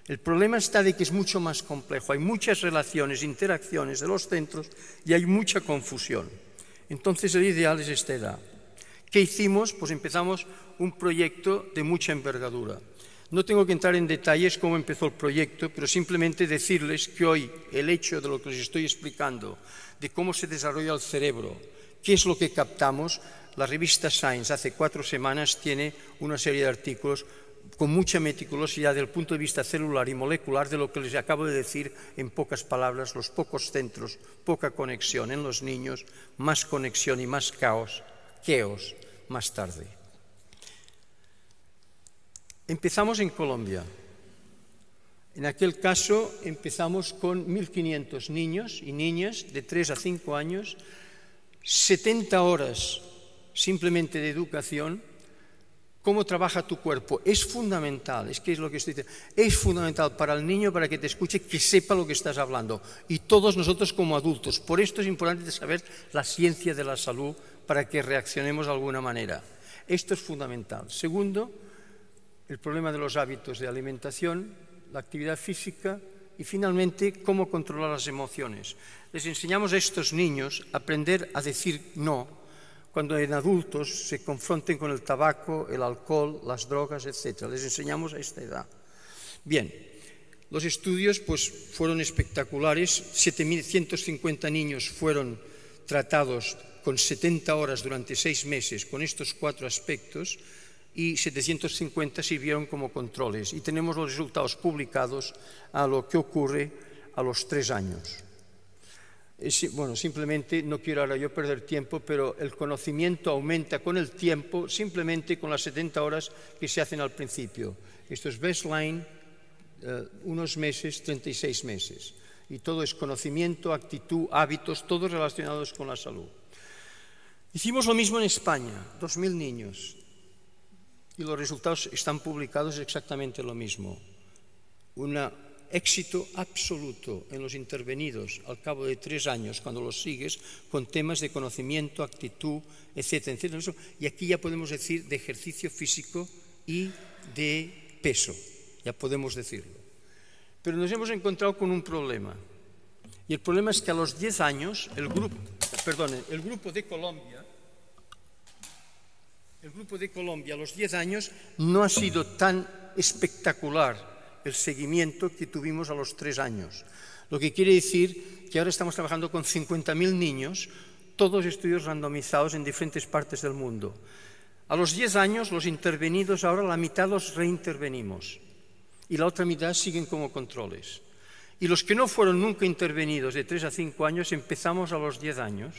El problema está de que es mucho más complejo. Hay muchas relaciones, interacciones de los centros y hay mucha confusión. Entonces el ideal es esta edad. ¿Qué hicimos? Pues empezamos un proyecto de mucha envergadura. No tengo que entrar en detalles cómo empezó el proyecto, pero simplemente decirles que hoy el hecho de lo que les estoy explicando, de cómo se desarrolla el cerebro, qué es lo que captamos, la revista Science hace cuatro semanas tiene una serie de artículos con mucha meticulosidad desde el punto de vista celular y molecular de lo que les acabo de decir en pocas palabras, los pocos centros, poca conexión en los niños, más conexión y más caos, queos más tarde. Empezamos en Colombia. En aquel caso empezamos con 1.500 niños y niñas de 3 a 5 años, 70 horas simplemente de educación. ¿Cómo trabaja tu cuerpo? Es fundamental, es que es lo que estoy diciendo, es fundamental para el niño para que te escuche, que sepa lo que estás hablando. Y todos nosotros como adultos. Por esto es importante saber la ciencia de la salud para que reaccionemos de alguna manera. Esto es fundamental. Segundo, el problema de los hábitos de alimentación, la actividad física y finalmente cómo controlar las emociones. Les enseñamos a estos niños a aprender a decir no cuando en adultos se confronten con el tabaco, el alcohol, las drogas, etc. Les enseñamos a esta edad. Bien, los estudios pues, fueron espectaculares. 7.150 niños fueron tratados con 70 horas durante seis meses con estos cuatro aspectos y 750 sirvieron como controles. Y tenemos los resultados publicados a lo que ocurre a los tres años. Eh, bueno, simplemente no quiero ahora yo perder tiempo, pero el conocimiento aumenta con el tiempo, simplemente con las 70 horas que se hacen al principio. Esto es baseline, eh, unos meses, 36 meses. Y todo es conocimiento, actitud, hábitos, todos relacionados con la salud. Hicimos lo mismo en España, 2.000 niños y los resultados están publicados exactamente lo mismo. Un éxito absoluto en los intervenidos al cabo de tres años, cuando los sigues, con temas de conocimiento, actitud, etcétera, etcétera. Y aquí ya podemos decir de ejercicio físico y de peso, ya podemos decirlo. Pero nos hemos encontrado con un problema. Y el problema es que a los 10 años, el grupo, perdón, el grupo de Colombia el Grupo de Colombia a los 10 años, no ha sido tan espectacular el seguimiento que tuvimos a los 3 años. Lo que quiere decir que ahora estamos trabajando con 50.000 niños, todos estudios randomizados en diferentes partes del mundo. A los 10 años los intervenidos, ahora la mitad los reintervenimos y la otra mitad siguen como controles. Y los que no fueron nunca intervenidos de 3 a 5 años empezamos a los 10 años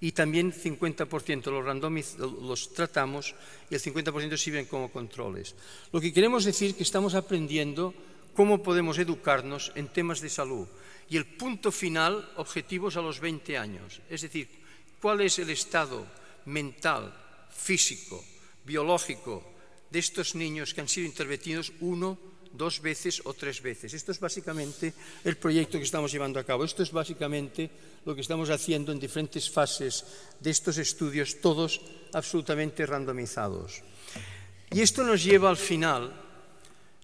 y también 50% los los tratamos y el 50% sirven como controles. Lo que queremos decir es que estamos aprendiendo cómo podemos educarnos en temas de salud y el punto final, objetivos a los 20 años, es decir, cuál es el estado mental, físico, biológico de estos niños que han sido intervenidos uno dos veces o tres veces. Esto es básicamente el proyecto que estamos llevando a cabo. Esto es básicamente lo que estamos haciendo en diferentes fases de estos estudios, todos absolutamente randomizados. Y esto nos lleva al final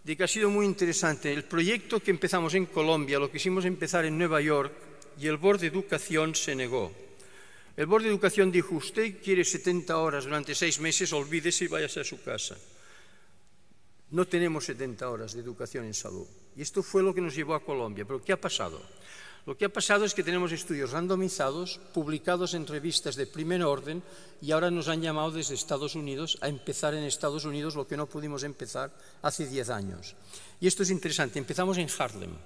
de que ha sido muy interesante. El proyecto que empezamos en Colombia, lo quisimos empezar en Nueva York y el Board de Educación se negó. El Board de Educación dijo, usted quiere 70 horas durante seis meses, olvídese y váyase a su casa no tenemos 70 horas de educación en salud. Y esto fue lo que nos llevó a Colombia. Pero ¿qué ha pasado? Lo que ha pasado es que tenemos estudios randomizados, publicados en revistas de primer orden, y ahora nos han llamado desde Estados Unidos a empezar en Estados Unidos lo que no pudimos empezar hace 10 años. Y esto es interesante. Empezamos en Harlem.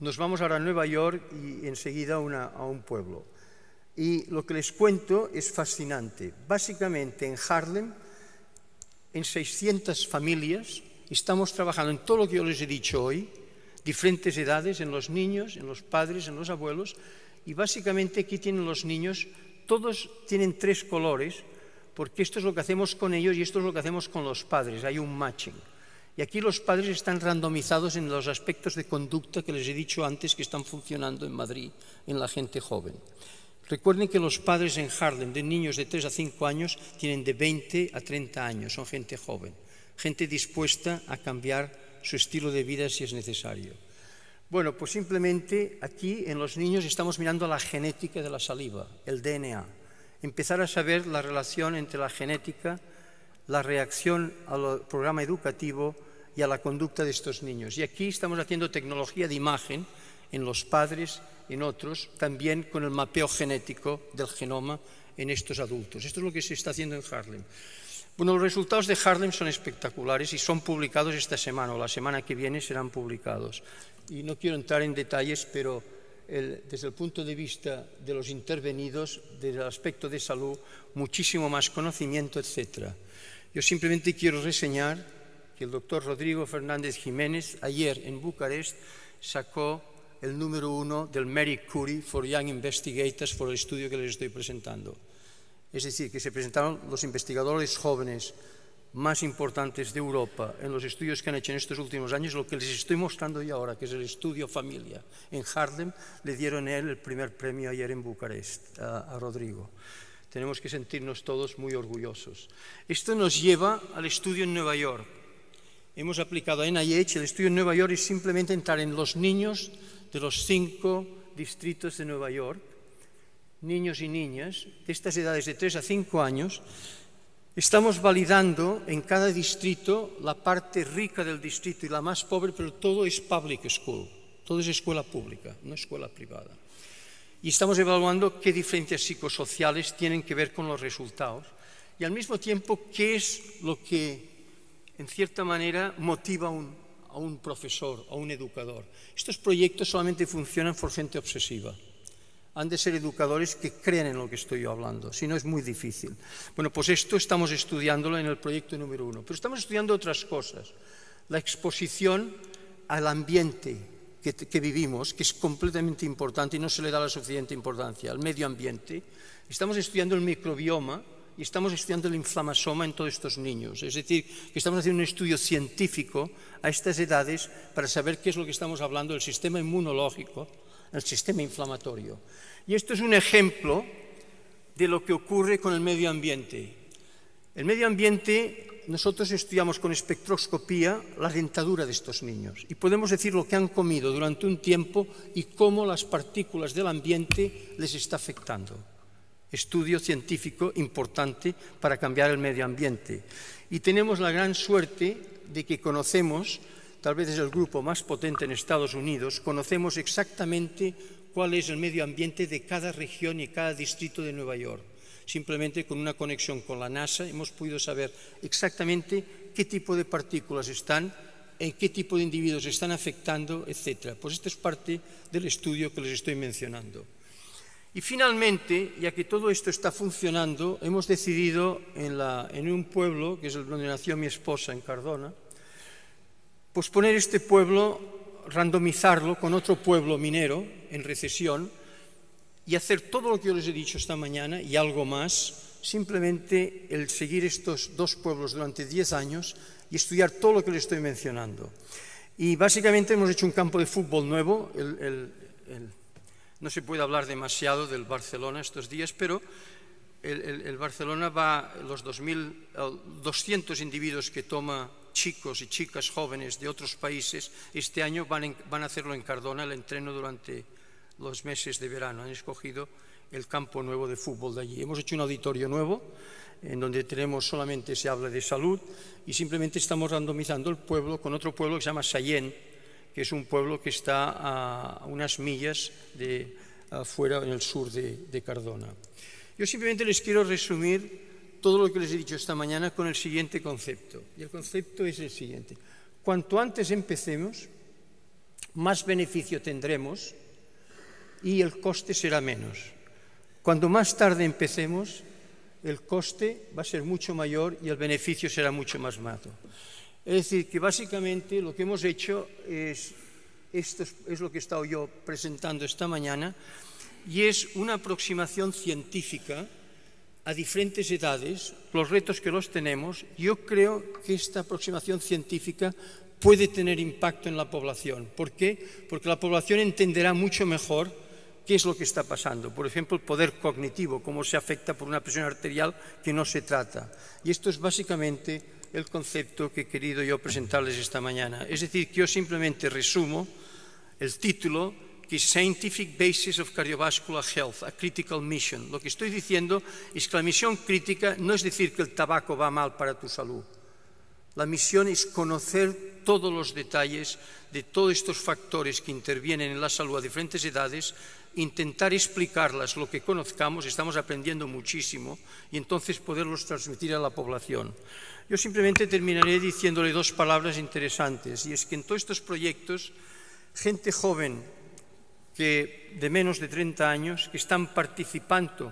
Nos vamos ahora a Nueva York y enseguida a un pueblo. Y lo que les cuento es fascinante. Básicamente en Harlem en 600 familias. Estamos trabajando en todo lo que yo les he dicho hoy, diferentes edades, en los niños, en los padres, en los abuelos. Y básicamente aquí tienen los niños, todos tienen tres colores, porque esto es lo que hacemos con ellos y esto es lo que hacemos con los padres. Hay un matching. Y aquí los padres están randomizados en los aspectos de conducta que les he dicho antes que están funcionando en Madrid en la gente joven. Recuerden que los padres en Harlem de niños de 3 a 5 años tienen de 20 a 30 años, son gente joven, gente dispuesta a cambiar su estilo de vida si es necesario. Bueno, pues simplemente aquí en los niños estamos mirando la genética de la saliva, el DNA. Empezar a saber la relación entre la genética, la reacción al programa educativo y a la conducta de estos niños. Y aquí estamos haciendo tecnología de imagen, en los padres, en otros, también con el mapeo genético del genoma en estos adultos. Esto es lo que se está haciendo en Harlem. Bueno, los resultados de Harlem son espectaculares y son publicados esta semana o la semana que viene serán publicados. Y no quiero entrar en detalles, pero desde el punto de vista de los intervenidos, del aspecto de salud, muchísimo más conocimiento, etc. Yo simplemente quiero reseñar que el doctor Rodrigo Fernández Jiménez ayer en Bucarest sacó el número uno del Mary Curie for Young Investigators por el estudio que les estoy presentando. Es decir, que se presentaron los investigadores jóvenes más importantes de Europa en los estudios que han hecho en estos últimos años, lo que les estoy mostrando yo ahora, que es el estudio familia. En Harlem le dieron él el primer premio ayer en Bucarest a, a Rodrigo. Tenemos que sentirnos todos muy orgullosos. Esto nos lleva al estudio en Nueva York. Hemos aplicado a NIH, el estudio en Nueva York es simplemente entrar en los niños de los cinco distritos de Nueva York, niños y niñas de estas edades de 3 a 5 años, estamos validando en cada distrito la parte rica del distrito y la más pobre, pero todo es public school, todo es escuela pública, no escuela privada. Y estamos evaluando qué diferencias psicosociales tienen que ver con los resultados y al mismo tiempo qué es lo que, en cierta manera, motiva un, a un profesor, a un educador. Estos proyectos solamente funcionan por gente obsesiva. Han de ser educadores que creen en lo que estoy hablando, si no es muy difícil. Bueno, pues esto estamos estudiándolo en el proyecto número uno, pero estamos estudiando otras cosas. La exposición al ambiente que, que vivimos, que es completamente importante y no se le da la suficiente importancia, al medio ambiente. Estamos estudiando el microbioma, y estamos estudiando el inflamasoma en todos estos niños. Es decir, que estamos haciendo un estudio científico a estas edades para saber qué es lo que estamos hablando del sistema inmunológico, el sistema inflamatorio. Y esto es un ejemplo de lo que ocurre con el medio ambiente. El medio ambiente, nosotros estudiamos con espectroscopía la dentadura de estos niños y podemos decir lo que han comido durante un tiempo y cómo las partículas del ambiente les está afectando estudio científico importante para cambiar el medio ambiente. Y tenemos la gran suerte de que conocemos, tal vez es el grupo más potente en Estados Unidos, conocemos exactamente cuál es el medio ambiente de cada región y cada distrito de Nueva York. Simplemente con una conexión con la NASA hemos podido saber exactamente qué tipo de partículas están, en qué tipo de individuos están afectando, etc. Pues esto es parte del estudio que les estoy mencionando. Y finalmente, ya que todo esto está funcionando, hemos decidido en, un pueblo, que es el donde nació mi esposa, en Cardona, posponer este pueblo, randomizarlo con otro pueblo minero en recesión y hacer todo lo que yo les he dicho esta mañana y algo más, simplemente el seguir estos dos pueblos durante 10 años y estudiar todo lo que les estoy mencionando. Y básicamente hemos hecho un campo de fútbol nuevo, no se puede hablar demasiado del Barcelona estos días, pero el, Barcelona va, los 200 individuos que toma chicos y chicas jóvenes de otros países, este año van, a hacerlo en Cardona, el entreno durante los meses de verano. Han escogido el campo nuevo de fútbol de allí. Hemos hecho un auditorio nuevo en donde tenemos solamente se habla de salud y simplemente estamos randomizando el pueblo con otro pueblo que se llama Sayén, que es un pueblo que está a unas millas de afuera, en el sur de, Cardona. Yo simplemente les quiero resumir todo lo que les he dicho esta mañana con el siguiente concepto. Y el concepto es el siguiente. Cuanto antes empecemos, más beneficio tendremos y el coste será menos. Cuando más tarde empecemos, el coste va a ser mucho mayor y el beneficio será mucho más mato. Es decir, que básicamente lo que hemos hecho es, esto es, lo que he estado yo presentando esta mañana, y es una aproximación científica a diferentes edades, los retos que los tenemos. Yo creo que esta aproximación científica puede tener impacto en la población. ¿Por qué? Porque la población entenderá mucho mejor qué es lo que está pasando. Por ejemplo, el poder cognitivo, cómo se afecta por una presión arterial que no se trata. Y esto es básicamente el concepto que he querido yo presentarles esta mañana. Es decir, que yo simplemente resumo el título que es Scientific Basis of Cardiovascular Health, a Critical Mission. Lo que estoy diciendo es que la misión crítica no es decir que el tabaco va mal para tu salud. La misión es conocer todos los detalles de todos estos factores que intervienen en la salud a diferentes edades, intentar explicarlas lo que conozcamos, estamos aprendiendo muchísimo, y entonces poderlos transmitir a la población. Yo simplemente terminaré diciéndole dos palabras interesantes, y es que en todos estos proyectos, gente joven que, de menos de 30 años que están participando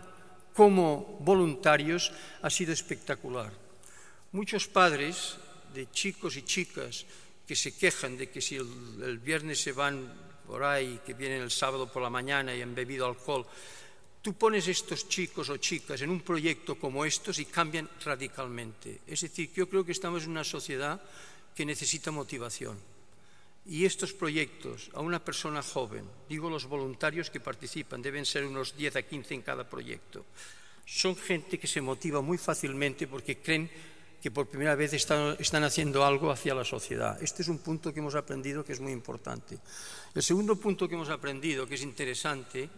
como voluntarios ha sido espectacular. Muchos padres de chicos y chicas que se quejan de que si el, el viernes se van por ahí, que vienen el sábado por la mañana y han bebido alcohol, Tú pones estos chicos o chicas en un proyecto como estos y cambian radicalmente. Es decir, yo creo que estamos en una sociedad que necesita motivación. Y estos proyectos a una persona joven, digo los voluntarios que participan, deben ser unos 10 a 15 en cada proyecto, son gente que se motiva muy fácilmente porque creen que por primera vez están, haciendo algo hacia la sociedad. Este es un punto que hemos aprendido que es muy importante. El segundo punto que hemos aprendido, que es interesante,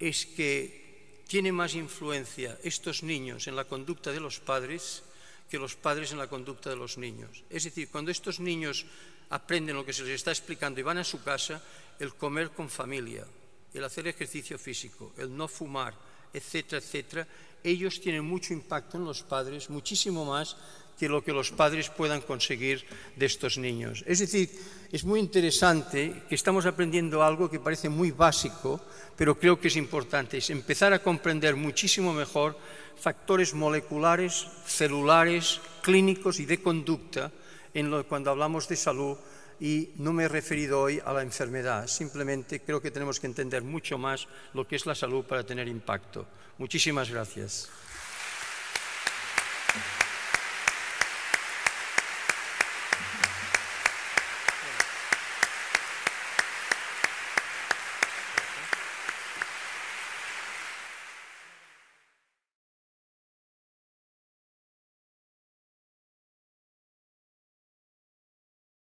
es que tiene más influencia estos niños en la conducta de los padres que los padres en la conducta de los niños. Es decir, cuando estos niños aprenden lo que se les está explicando y van a su casa, el comer con familia, el hacer ejercicio físico, el no fumar, etcétera, etcétera, ellos tienen mucho impacto en los padres, muchísimo más que lo que los padres puedan conseguir de estos niños. Es decir, es muy interesante que estamos aprendiendo algo que parece muy básico, pero creo que es importante, es empezar a comprender muchísimo mejor factores moleculares, celulares, clínicos y de conducta en cuando hablamos de salud y no me he referido hoy a la enfermedad, simplemente creo que tenemos que entender mucho más lo que es la salud para tener impacto. Muchísimas gracias.